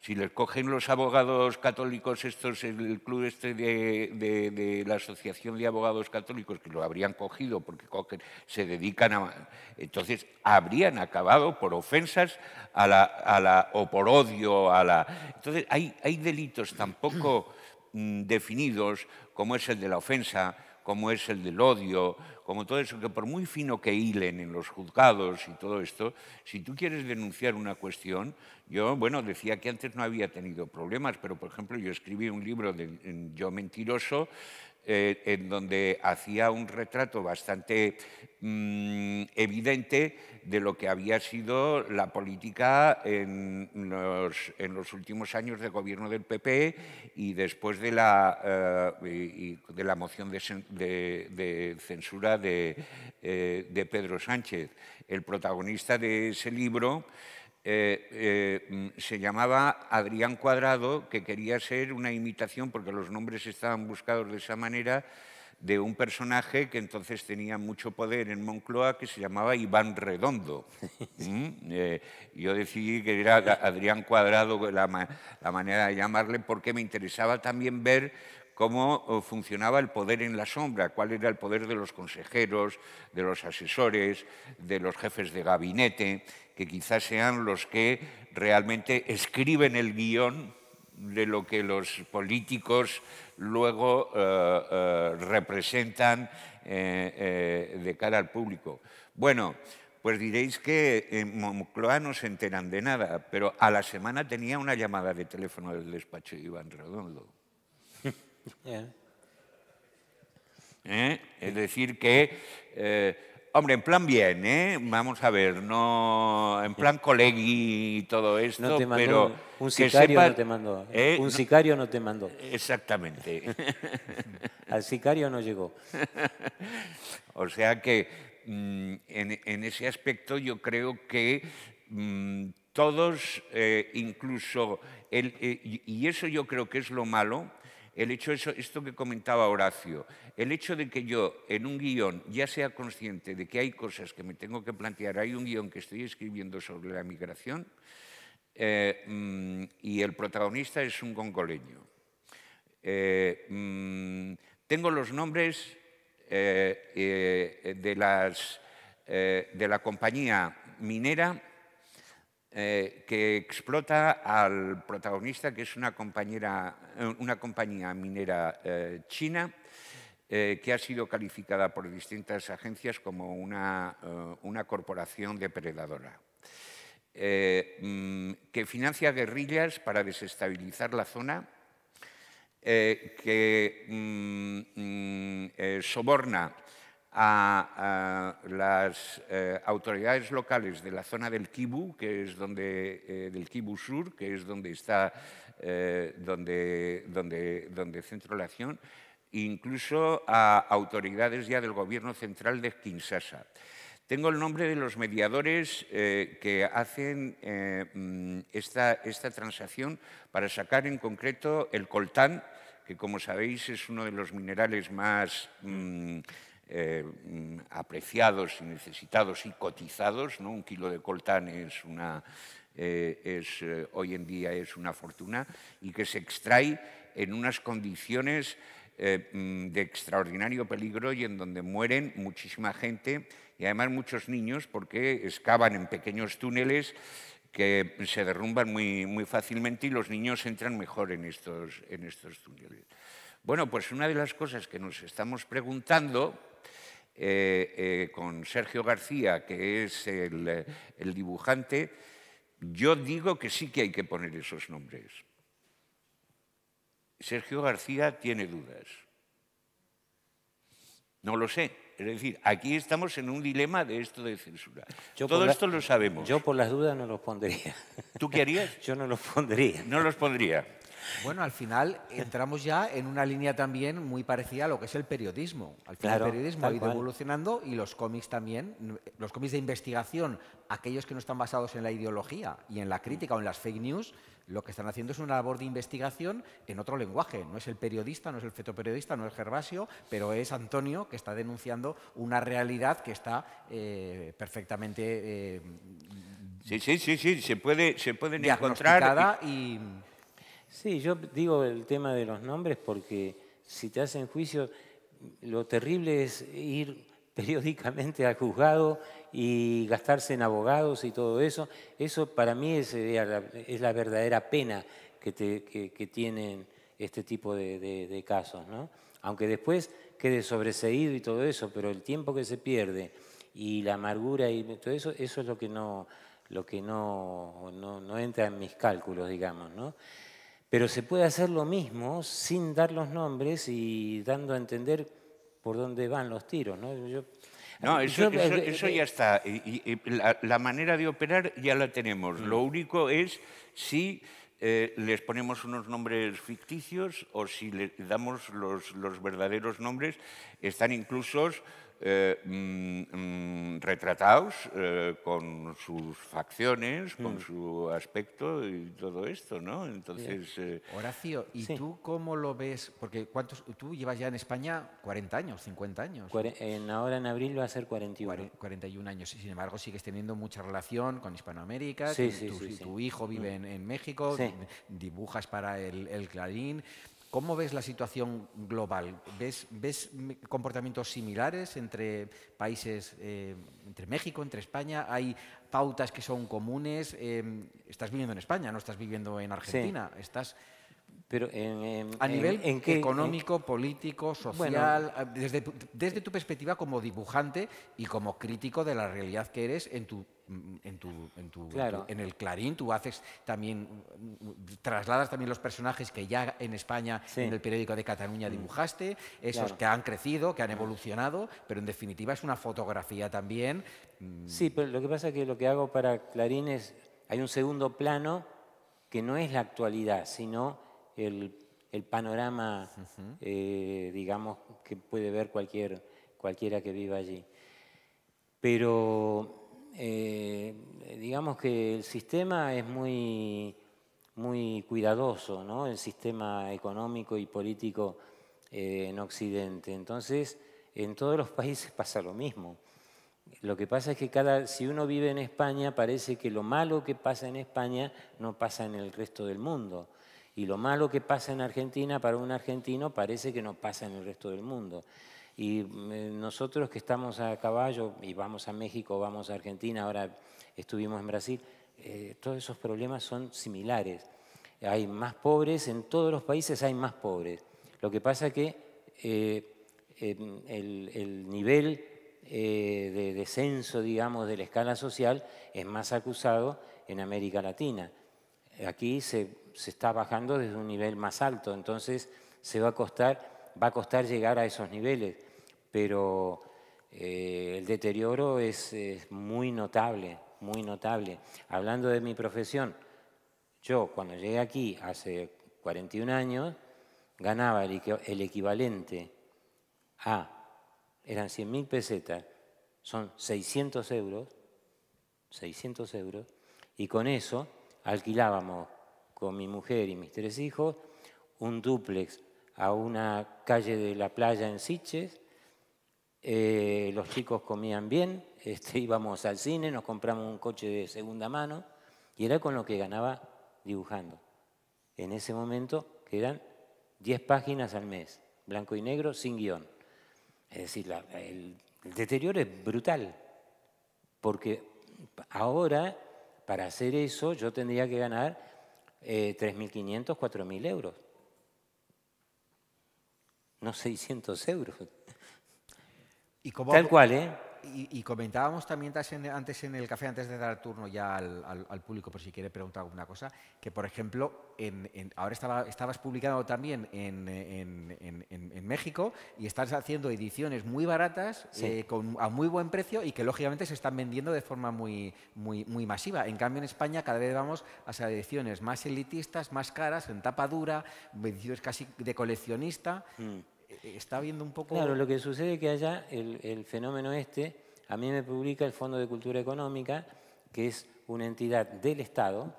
Si les cogen los abogados católicos, estos, el club este de, la Asociación de Abogados Católicos, que lo habrían cogido porque se dedican a... Entonces, habrían acabado por ofensas a la, a la, o por odio a la... Entonces, hay, hay delitos tampoco Mm, definidos, como es el de la ofensa, como es el del odio, como todo eso, que por muy fino que hilen en los juzgados y todo esto, si tú quieres denunciar una cuestión, yo, bueno, decía que antes no había tenido problemas, pero por ejemplo yo escribí un libro de Yo Mentiroso, eh, en donde hacía un retrato bastante mm, evidente de lo que había sido la política en los, últimos años de gobierno del PP y después de la, eh, de la moción de, censura eh, de Pedro Sánchez. El protagonista de ese libro... Eh, eh, se llamaba Adrián Cuadrado, que quería ser una imitación, porque los nombres estaban buscados de esa manera, de un personaje que entonces tenía mucho poder en Moncloa, que se llamaba Iván Redondo. Mm, eh, yo decidí que era Adrián Cuadrado la manera de llamarle, porque me interesaba también ver cómo eh, funcionaba el poder en la sombra, cuál era el poder de los consejeros, de los asesores, de los jefes de gabinete, que quizás sean los que realmente escriben el guión de lo que los políticos luego eh, eh, representan de cara al público. Bueno, pues diréis que en Moncloa no se enteran de nada, pero a la semana tenía una llamada de teléfono del despacho de Iván Redondo ¿Eh? Es decir, que, eh, hombre, en plan bien, ¿eh? vamos a ver, no en plan colegi y todo esto, pero un sicario no te mandó, un sicario no te mandó. Exactamente. Al sicario no llegó. o sea que mm, en, ese aspecto yo creo que mm, todos, incluso, y eso yo creo que es lo malo, el hecho eso, esto que comentaba Horacio, el hecho de que yo en un guión ya sea consciente de que hay cosas que me tengo que plantear, hay un guión que estoy escribiendo sobre la migración eh, mm, y el protagonista es un congoleño. Eh, mm, tengo los nombres eh, de la compañía minera eh, que explota al protagonista, que es una, eh, compañía minera eh, china, que ha sido calificada por distintas agencias como una, corporación depredadora, mm, que financia guerrillas para desestabilizar la zona, que mm, mm, soborna a, las eh, autoridades locales de la zona del Kibu, que es donde, eh, del Kibu Sur, que es donde está, eh, donde, donde, donde centro la acción, incluso a autoridades ya del gobierno central de Kinshasa. Tengo el nombre de los mediadores que hacen mm, esta, esta, transacción para sacar en concreto el coltán, que como sabéis es uno de los minerales más, mm, eh, mm, apreciados y necesitados y cotizados. ¿no? Un kilo de coltán es una, eh, eh, hoy en día es una fortuna y que se extrae en unas condiciones mm, de extraordinario peligro y en donde mueren muchísima gente y además muchos niños porque excavan en pequeños túneles que se derrumban muy, muy fácilmente y los niños entran mejor en estos, en estos túneles. Bueno, pues una de las cosas que nos estamos preguntando eh, eh, con Sergio García, que es eh, el, dibujante, yo digo que sí que hay que poner esos nombres. Sergio García tiene dudas. No lo sé. Es decir, aquí estamos en un dilema de esto de censura. Todo esto lo sabemos. Yo por las dudas no los pondría. ¿Tú qué harías? yo no los pondría. No los pondría. Bueno, al final entramos ya en una línea también muy parecida a lo que es el periodismo. Al final el periodismo ha ido evolucionando y los cómics también, los cómics de investigación, aquellos que no están basados en la ideología y en la mm. crítica o en las fake news, lo que están haciendo es una labor de investigación en otro lenguaje. No es el periodista, no es el feto no es Gervasio, pero es Antonio que está denunciando una realidad que está eh, perfectamente... Eh, sí, sí, sí, sí, se puede, se pueden encontrar y, Sí, yo digo el tema de los nombres porque si te hacen juicio, lo terrible es ir periódicamente al juzgado y gastarse en abogados y todo eso. Eso para mí es, eh, es la verdadera pena que, tienen este tipo de, casos, ¿no? Aunque después quede sobreseído y todo eso, pero el tiempo que se pierde y la amargura y todo eso, eso es lo que no, lo que no, no entra en mis cálculos, digamos, ¿no? Pero se puede hacer lo mismo sin dar los nombres y dando a entender por dónde van los tiros. ¿no? eso, eh, eh, ya está. la, manera de operar ya la tenemos. Mm. Lo único es si eh, les ponemos unos nombres ficticios o si le damos los, los verdaderos nombres. Están incluso eh, mm, mm, retratados eh, con sus facciones, con hmm. su aspecto y todo esto, ¿no? Entonces... Eh, Horacio, ¿y tú cómo lo ves? Porque ¿cuántos, tú llevas ya en España 40 años, 50 años. ahora en abril va a ser 41. 41 años, sin embargo sigues teniendo mucha relación con Hispanoamérica, sí, tu, sí, tu, hijo vive mm. en, México, dibujas para el, el Clarín. ¿Cómo ves la situación global? ¿Ves, ves comportamientos similares entre países, eh, entre México, entre España? ¿Hay pautas que son comunes? Eh, estás viviendo en España, no estás viviendo en Argentina. Estás, pero en, a nivel en, económico, político, social, ah, desde, desde tu perspectiva como dibujante y como crítico de la realidad que eres en tu en, tu, en, el Clarín, tú haces también, trasladas también los personajes que ya en España, en el periódico de Cataluña mm. dibujaste, esos que han crecido, que han evolucionado, pero en definitiva es una fotografía también. Mm. Sí, pero lo que pasa es que lo que hago para Clarín es, hay un segundo plano que no es la actualidad, sino el, panorama, eh, digamos, que puede ver cualquier, cualquiera que viva allí. Pero eh, digamos que el sistema es muy, muy cuidadoso, ¿no? el sistema económico y político eh, en Occidente. Entonces, en todos los países pasa lo mismo. Lo que pasa es que cada, si uno vive en España, parece que lo malo que pasa en España no pasa en el resto del mundo. Y lo malo que pasa en Argentina para un argentino parece que no pasa en el resto del mundo. Y mm, eh, nosotros que estamos a caballo y vamos a México, vamos a Argentina, ahora estuvimos en Brasil, eh, todos esos problemas son similares. Hay más pobres, en todos los países hay más pobres. Lo que pasa es que eh, el, nivel de descenso, digamos, de la escala social es más acusado en América Latina. Aquí se, se está bajando desde un nivel más alto, entonces se va a costar, va a costar llegar a esos niveles pero eh, el deterioro es, muy notable, muy notable. Hablando de mi profesión, yo cuando llegué aquí hace 41 años, ganaba el, equivalente a, eran 100.000 pesetas, son 600 euros, 600 euros, y con eso alquilábamos con mi mujer y mis tres hijos un dúplex a una calle de la playa en Siches, eh, los chicos comían bien, este, íbamos al cine, nos compramos un coche de segunda mano y era con lo que ganaba dibujando. En ese momento, que eran 10 páginas al mes, blanco y negro, sin guión. Es decir, el, deterioro es brutal, porque ahora, para hacer eso, yo tendría que ganar 3.500, eh, 4.000 euros. No 600 euros. Tal cual, ¿eh? Y, comentábamos también antes en el café, antes de dar turno ya al, público, por si quiere preguntar alguna cosa, que por ejemplo, ahora estabas publicando también en, México y estás haciendo ediciones muy baratas, eh, a muy buen precio y que lógicamente se están vendiendo de forma muy, muy, muy masiva. En cambio, en España cada vez vamos a ediciones más elitistas, más caras, en tapa dura, ediciones casi de coleccionista. Mm. Eh, está viendo un poco... Claro, lo que sucede es que allá el, fenómeno este, a mí me publica el Fondo de Cultura Económica, que es una entidad del Estado,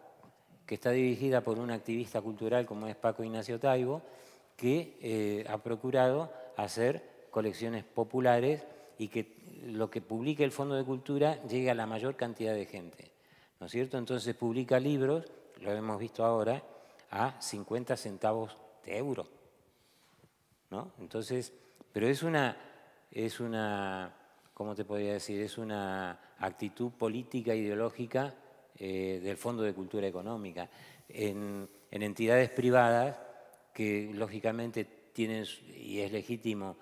que está dirigida por un activista cultural como es Paco Ignacio Taibo, que eh, ha procurado hacer colecciones populares y que lo que publica el Fondo de Cultura llegue a la mayor cantidad de gente. ¿No es cierto? Entonces publica libros, lo hemos visto ahora, a 50 centavos de euro. Entonces, pero es una, es una, ¿cómo te podría decir? Es una actitud política, ideológica eh, del Fondo de Cultura Económica. En, entidades privadas que lógicamente tienen, y es legítimo,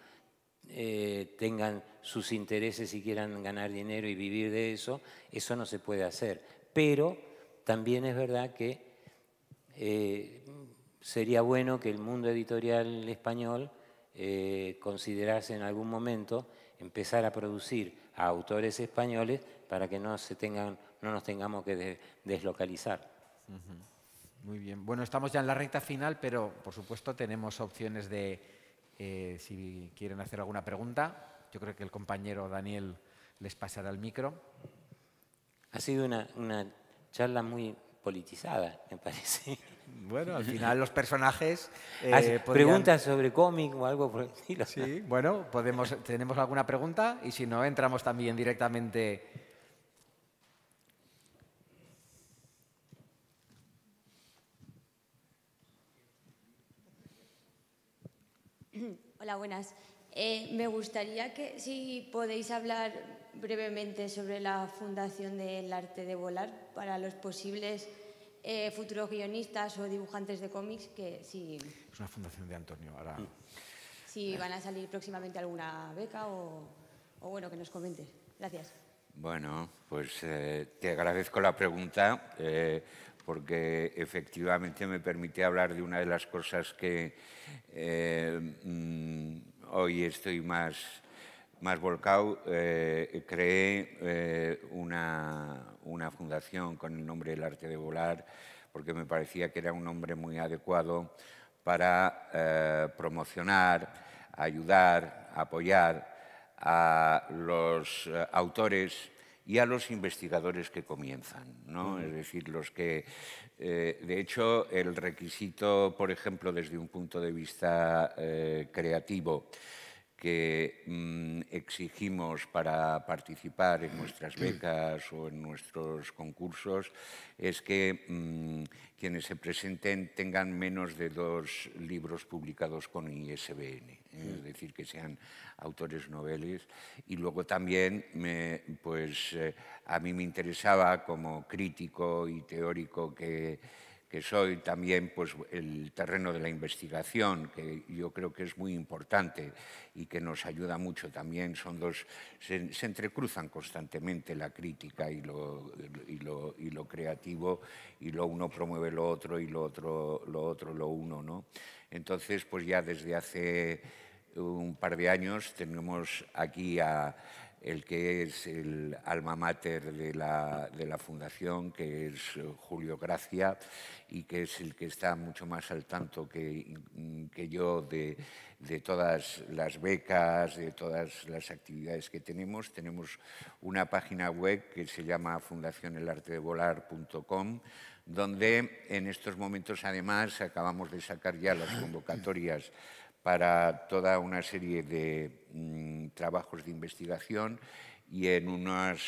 eh, tengan sus intereses y quieran ganar dinero y vivir de eso, eso no se puede hacer. Pero también es verdad que eh, sería bueno que el mundo editorial español eh, considerarse en algún momento empezar a producir a autores españoles para que no, se tengan, no nos tengamos que deslocalizar. Muy bien. Bueno, estamos ya en la recta final, pero por supuesto tenemos opciones de eh, si quieren hacer alguna pregunta. Yo creo que el compañero Daniel les pasará el micro. Ha sido una, una charla muy politizada, me parece. Bueno, al final los personajes... Eh, preguntas sobre cómic o algo por el estilo. Sí, bueno, podemos, tenemos alguna pregunta y si no, entramos también directamente... Hola, buenas. Eh, me gustaría que si podéis hablar brevemente sobre la Fundación del Arte de Volar para los posibles eh, futuros guionistas o dibujantes de cómics que si Es una fundación de Antonio, ahora. Mm. Si eh. van a salir próximamente alguna beca o, bueno, que nos comentes. Gracias. Bueno, pues eh, te agradezco la pregunta porque efectivamente me permite hablar de una de las cosas que mm, hoy estoy más más Volcau eh, creé eh, una, fundación con el nombre El Arte de Volar, porque me parecía que era un nombre muy adecuado para eh, promocionar, ayudar, apoyar a los autores y a los investigadores que comienzan, ¿no? es decir, los que... de hecho, el requisito, por ejemplo, desde un punto de vista creativo, que mm, exigimos para participar en nuestras mm. becas o en nuestros concursos es que mm, quienes se presenten tengan menos de dos libros publicados con ISBN, ¿eh? es decir, que sean autores noveles. Y luego también, pues eh, a mí me interesaba como crítico y teórico que que soy también pues, el terreno de la investigación, que yo creo que es muy importante y que nos ayuda mucho también. Son dos, se, entrecruzan constantemente la crítica y lo, y, lo, y lo, creativo, y lo uno promueve lo otro y lo otro lo, otro, lo uno. ¿no? Entonces, pues ya desde hace un par de años tenemos aquí a el que es el alma mater de la, fundación, que es Julio Gracia, y que es el que está mucho más al tanto que, yo de, de, todas las becas, de todas las actividades que tenemos. Tenemos una página web que se llama fundacionelartedevolar.com, donde en estos momentos, además, acabamos de sacar ya las convocatorias para toda una serie de mm, trabajos de investigación y en unas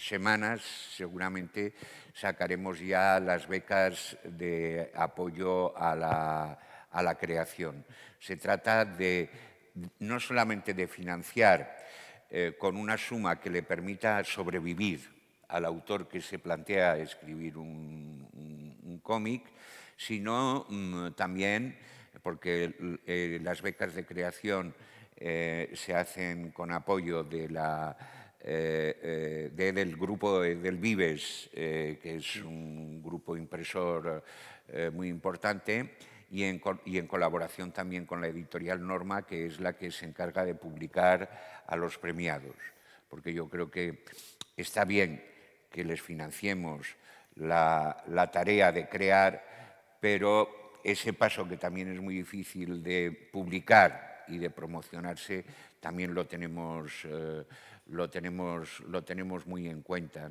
semanas seguramente sacaremos ya las becas de apoyo a la, creación. Se trata de no solamente de financiar eh, con una suma que le permita sobrevivir al autor que se plantea escribir un, cómic, sino mm, también porque eh, las becas de creación eh, se hacen con apoyo eh, del grupo del Vives, que es un grupo impresor muy importante, y en, colaboración también con la editorial Norma, que es la que se encarga de publicar a los premiados. Porque yo creo que está bien que les financiemos la tarea de crear, pero ese paso que también es muy difícil de publicar y de promocionarse, también lo tenemos, eh, lo tenemos, lo tenemos muy en cuenta.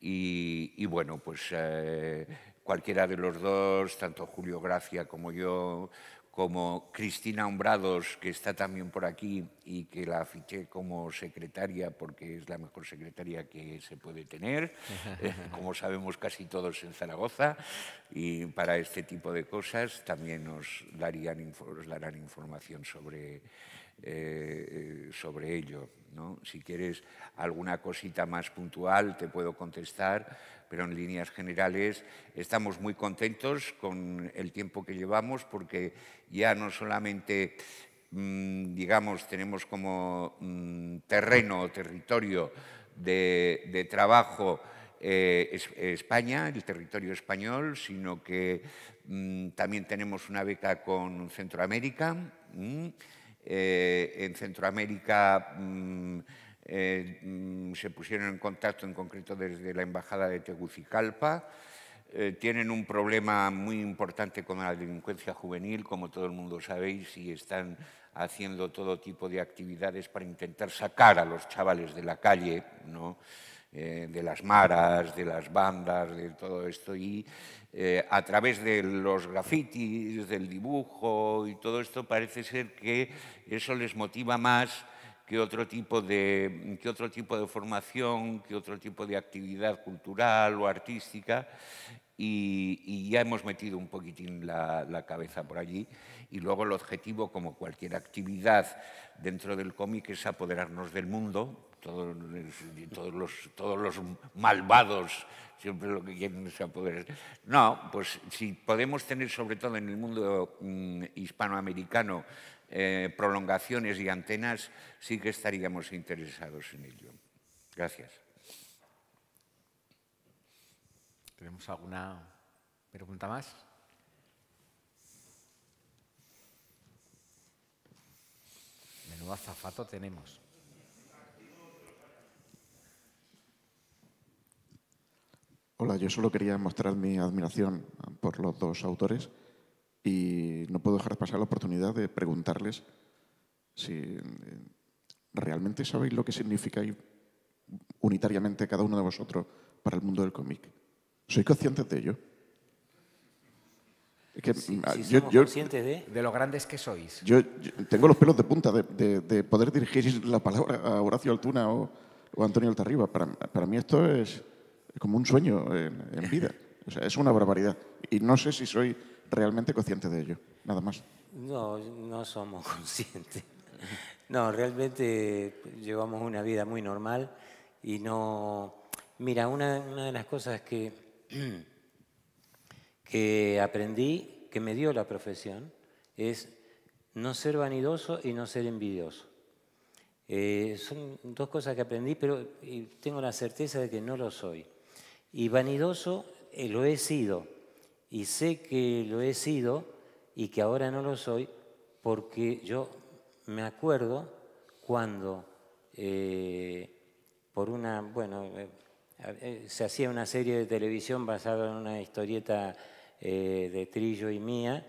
Y, bueno, pues eh, cualquiera de los dos, tanto Julio Gracia como yo, como Cristina Hombrados, que está también por aquí y que la fiché como secretaria porque es la mejor secretaria que se puede tener, eh, como sabemos casi todos en Zaragoza, y para este tipo de cosas también nos, darían, darán información sobre, eh, sobre ello. ¿no? Si quieres alguna cosita más puntual, te puedo contestar pero en líneas generales estamos muy contentos con el tiempo que llevamos porque ya no solamente mm, digamos, tenemos como mm, terreno o territorio de, trabajo eh, España, el territorio español, sino que mm, también tenemos una beca con Centroamérica. Eh, en Centroamérica eh, mm, se pusieron en contacto en concreto desde la Embajada de Tegucigalpa. Eh, tienen un problema muy importante con la delincuencia juvenil, como todo el mundo sabéis, y están haciendo todo tipo de actividades para intentar sacar a los chavales de la calle, eh, de las maras, de las bandas, de todo esto, y a través de los grafitis, del dibujo y todo esto, parece ser que eso les motiva más qué otro tipo de, otro tipo de formación, qué otro tipo de actividad cultural o artística. Y, ya hemos metido un poquitín la, cabeza por allí. Y luego el objetivo, como cualquier actividad dentro del cómic, es apoderarnos del mundo. Todos, los, todos los malvados siempre lo que quieren es apoderarse. No, pues si podemos tener, sobre todo en el mundo mm, hispanoamericano, eh, prolongaciones y antenas, sí que estaríamos interesados en ello. Gracias. ¿Tenemos alguna pregunta más? Menudo azafato tenemos. Hola, yo solo quería mostrar mi admiración por los dos autores. Y no puedo dejar pasar la oportunidad de preguntarles si eh, realmente sabéis lo que significa unitariamente cada uno de vosotros para el mundo del cómic. ¿Sois conscientes de ello? Es ah, yo, conscientes de... lo grandes que sois. Yo, tengo los pelos de punta de, poder dirigir la palabra a Horacio Altuna o, Antonio Altarriba. Para, para mí esto es como un sueño en, vida. es una barbaridad. Y no sé si soy realmente consciente de ello, nada más. No, no somos conscientes. No, realmente llevamos una vida muy normal y no... Mira, una, de las cosas que, que aprendí, que me dio la profesión, es no ser vanidoso y no ser envidioso. Eh, son dos cosas que aprendí, pero tengo la certeza de que no lo soy. Y vanidoso eh, lo he sido, y sé que lo he sido y que ahora no lo soy porque yo me acuerdo cuando eh, por una, bueno, eh, eh, se hacía una serie de televisión basada en una historieta de Trillo y mía,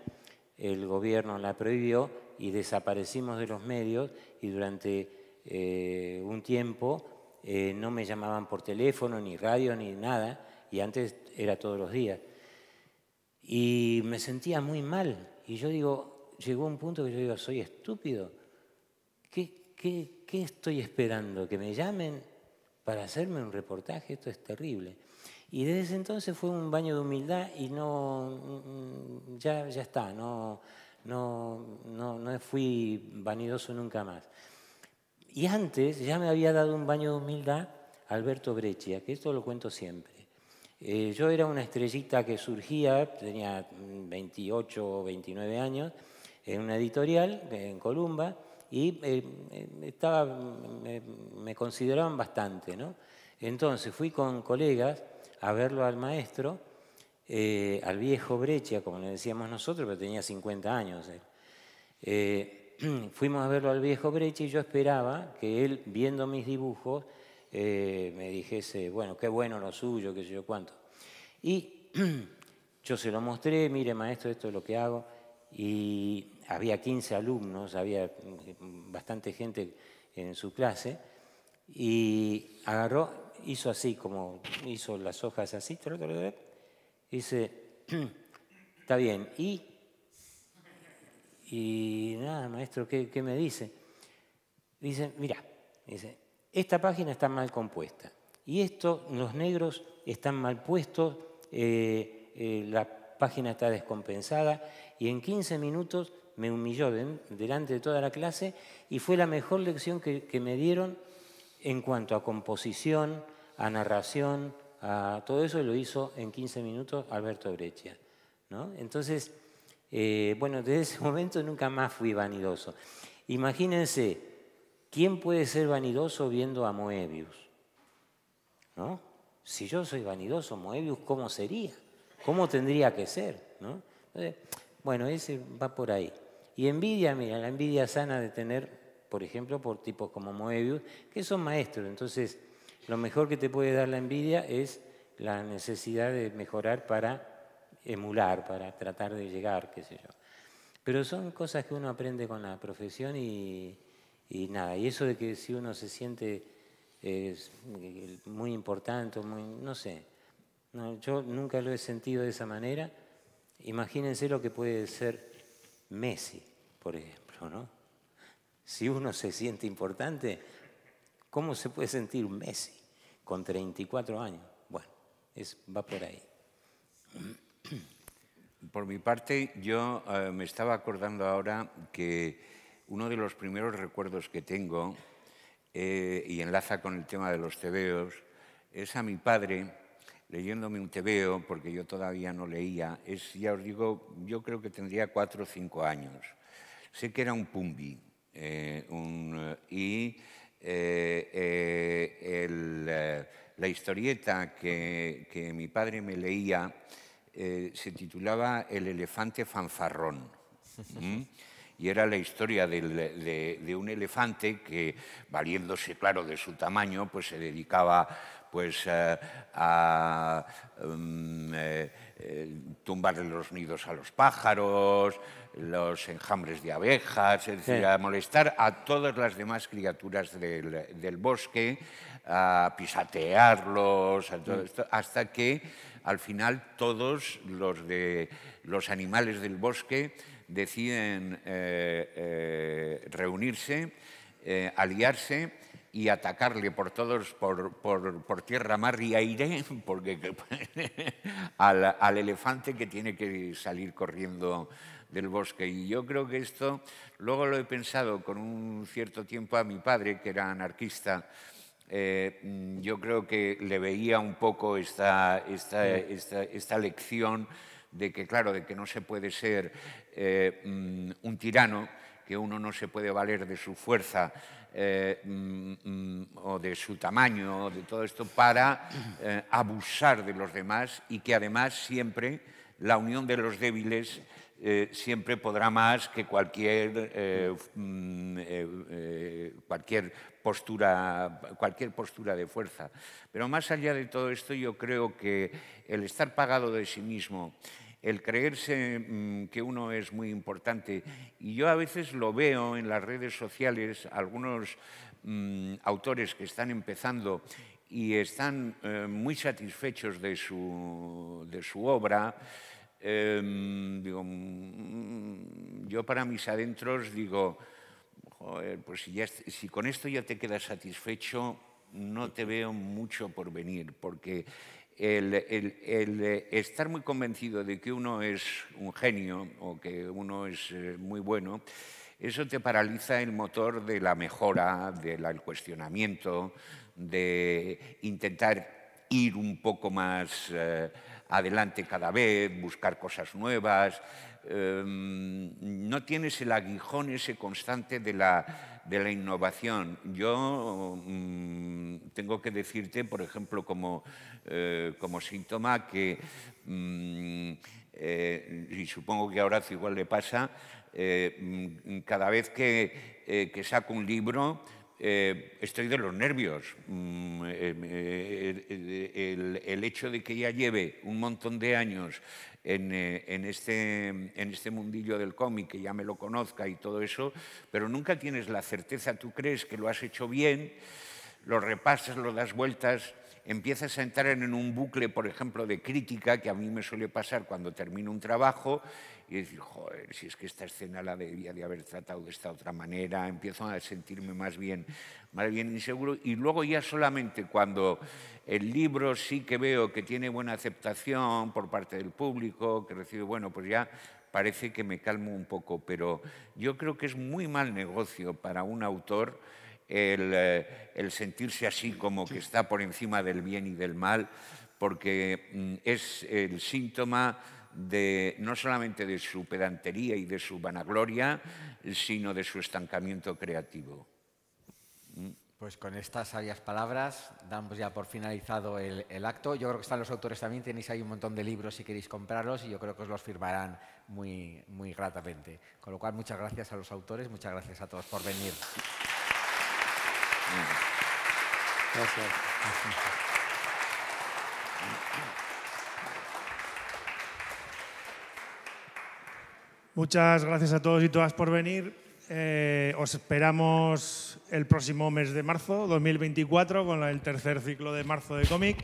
el gobierno la prohibió y desaparecimos de los medios y durante un tiempo no me llamaban por teléfono, ni radio, ni nada, y antes era todos los días. Y me sentía muy mal. Y yo digo, llegó un punto que yo digo, soy estúpido. ¿Qué, qué, estoy esperando? ¿Que me llamen para hacerme un reportaje? Esto es terrible. Y desde entonces fue un baño de humildad y no, mm, ya, ya está, no, no, no, no fui vanidoso nunca más. Y antes ya me había dado un baño de humildad Alberto Breccia, que esto lo cuento siempre. Eh, yo era una estrellita que surgía, tenía 28 o 29 años, en una editorial en Columba, y eh, me, consideraban bastante. ¿no? Entonces fui con colegas a verlo al maestro, eh, al viejo Brecha, como le decíamos nosotros, pero tenía 50 años. fuimos a verlo al viejo Brecha y yo esperaba que él, viendo mis dibujos, eh, me dijese, bueno, qué bueno lo suyo, qué sé yo cuánto. Y yo se lo mostré, mire maestro, esto es lo que hago. Y había 15 alumnos, había mm, bastante gente en su clase. Y agarró, hizo así, como hizo las hojas así, dice, está bien. Y, y nada, maestro, ¿qué, qué me dice? Dice, mira, dice, esta página está mal compuesta y esto, los negros están mal puestos, eh, eh, la página está descompensada y en 15 minutos me humilló delante de toda la clase y fue la mejor lección que, me dieron en cuanto a composición, a narración, a todo eso lo hizo en 15 minutos Alberto Breccia. ¿no? Entonces, eh, bueno, desde ese momento nunca más fui vanidoso. Imagínense, ¿Quién puede ser vanidoso viendo a Moebius? ¿No? Si yo soy vanidoso, Moebius, ¿cómo sería? ¿Cómo tendría que ser? ¿No? bueno, ese va por ahí. Y envidia, mira, la envidia sana de tener, por ejemplo, por tipos como Moebius, que son maestros. Entonces, lo mejor que te puede dar la envidia es la necesidad de mejorar para emular, para tratar de llegar, qué sé yo. Pero son cosas que uno aprende con la profesión y, y nada, y eso de que si uno se siente muy importante, muy, no sé, yo nunca lo he sentido de esa manera. Imagínense lo que puede ser Messi, por ejemplo, ¿no? Si uno se siente importante, ¿cómo se puede sentir Messi con 34 años? Bueno, es, va por ahí. Por mi parte, yo eh, me estaba acordando ahora que uno de los primeros recuerdos que tengo, eh, y enlaza con el tema de los tebeos, es a mi padre leyéndome un tebeo, porque yo todavía no leía. Es, ya os digo, yo creo que tendría cuatro o cinco años. Sé que era un pumbi. Eh, y eh, la historieta que, mi padre me leía se titulaba El elefante fanfarrón. y era la historia de, un elefante que, valiéndose, claro, de su tamaño, pues se dedicaba pues, eh, a mm, eh, eh, tumbarle los nidos a los pájaros, los enjambres de abejas, es decir, a molestar a todas las demás criaturas del, bosque, a pisatearlos, mm. hasta que al final todos los, de, los animales del bosque deciden eh, eh, reunirse, eh, aliarse y atacarle por todos, por, tierra, mar y aire, porque, al, elefante que tiene que salir corriendo del bosque. Y yo creo que esto, luego lo he pensado con un cierto tiempo a mi padre, que era anarquista, yo creo que le veía un poco esta, esta, esta lección de que, claro, de que no se puede ser eh, mm, un tirano, que uno no se puede valer de su fuerza eh, mm, mm, o de su tamaño o de todo esto para eh, abusar de los demás y que además siempre la unión de los débiles siempre podrá más que cualquier, cualquier postura, cualquier postura de fuerza. Pero más allá de todo esto, yo creo que el estar pagado de sí mismo, el creerse mm, que uno es muy importante, y yo a veces lo veo en las redes sociales, algunos mm, autores que están empezando y están eh, muy satisfechos de su, obra, em, mm, yo para mis adentros digo, pues si, con esto ya te quedas satisfecho, no te veo mucho por venir, porque el, estar muy convencido de que uno es un genio o que uno es eh, muy bueno, eso te paraliza el motor de la mejora, del cuestionamiento, de intentar ir un poco más eh, adelante cada vez, buscar cosas nuevas. Em, no tienes el aguijón ese constante de la, innovación. Yo mm, tengo que decirte, por ejemplo, como, eh, síntoma que, mm, eh, y supongo que ahora igual le pasa, eh, mm, cada vez que saco un libro, eh, estoy de los nervios. Mm, em, eh, el, hecho de que ya lleve un montón de años eh, en, este, en este mundillo del cómic, que ya me lo conozca y todo eso, pero nunca tienes la certeza, tú crees que lo has hecho bien, lo repasas, lo das vueltas empiezas a entrar en un bucle, por ejemplo, de crítica, que a mí me suele pasar cuando termino un trabajo, y decir, joder, si es que esta escena la debía de haber tratado de esta otra manera, empiezo a sentirme más bien, más bien inseguro, y luego ya solamente cuando el libro sí que veo que tiene buena aceptación por parte del público, que recibe, bueno, pues ya parece que me calmo un poco, pero yo creo que es muy mal negocio para un autor eh, el, sentirse así como que está por encima del bien y del mal, porque mm, es el síntoma de, no solamente de su pedantería y de su vanagloria, sino de su estancamiento creativo. Mm. Pues con estas sabias palabras damos ya por finalizado el, acto. Yo creo que están los autores también, tenéis ahí un montón de libros si queréis comprarlos y yo creo que os los firmarán muy, muy gratamente. Con lo cual, muchas gracias a los autores, muchas gracias a todos por venir. Muchas gracias a todos y todas por venir. Eh, os esperamos el próximo mes de marzo, 2024, con el tercer ciclo de marzo de cómic.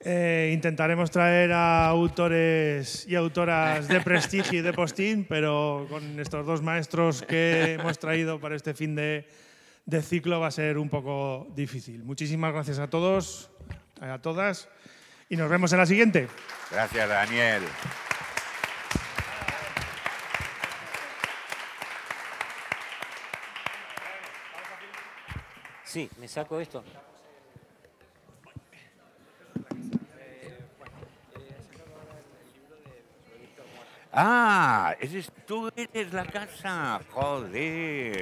Eh, intentaremos traer a autores y autoras de prestigio y de postín, pero con estos dos maestros que hemos traído para este fin de, de ciclo va a ser un poco difícil. Muchísimas gracias a todos, a todas, y nos vemos en la siguiente. Gracias, Daniel. Sí, me saco esto. Ah, tú eres la casa, joder.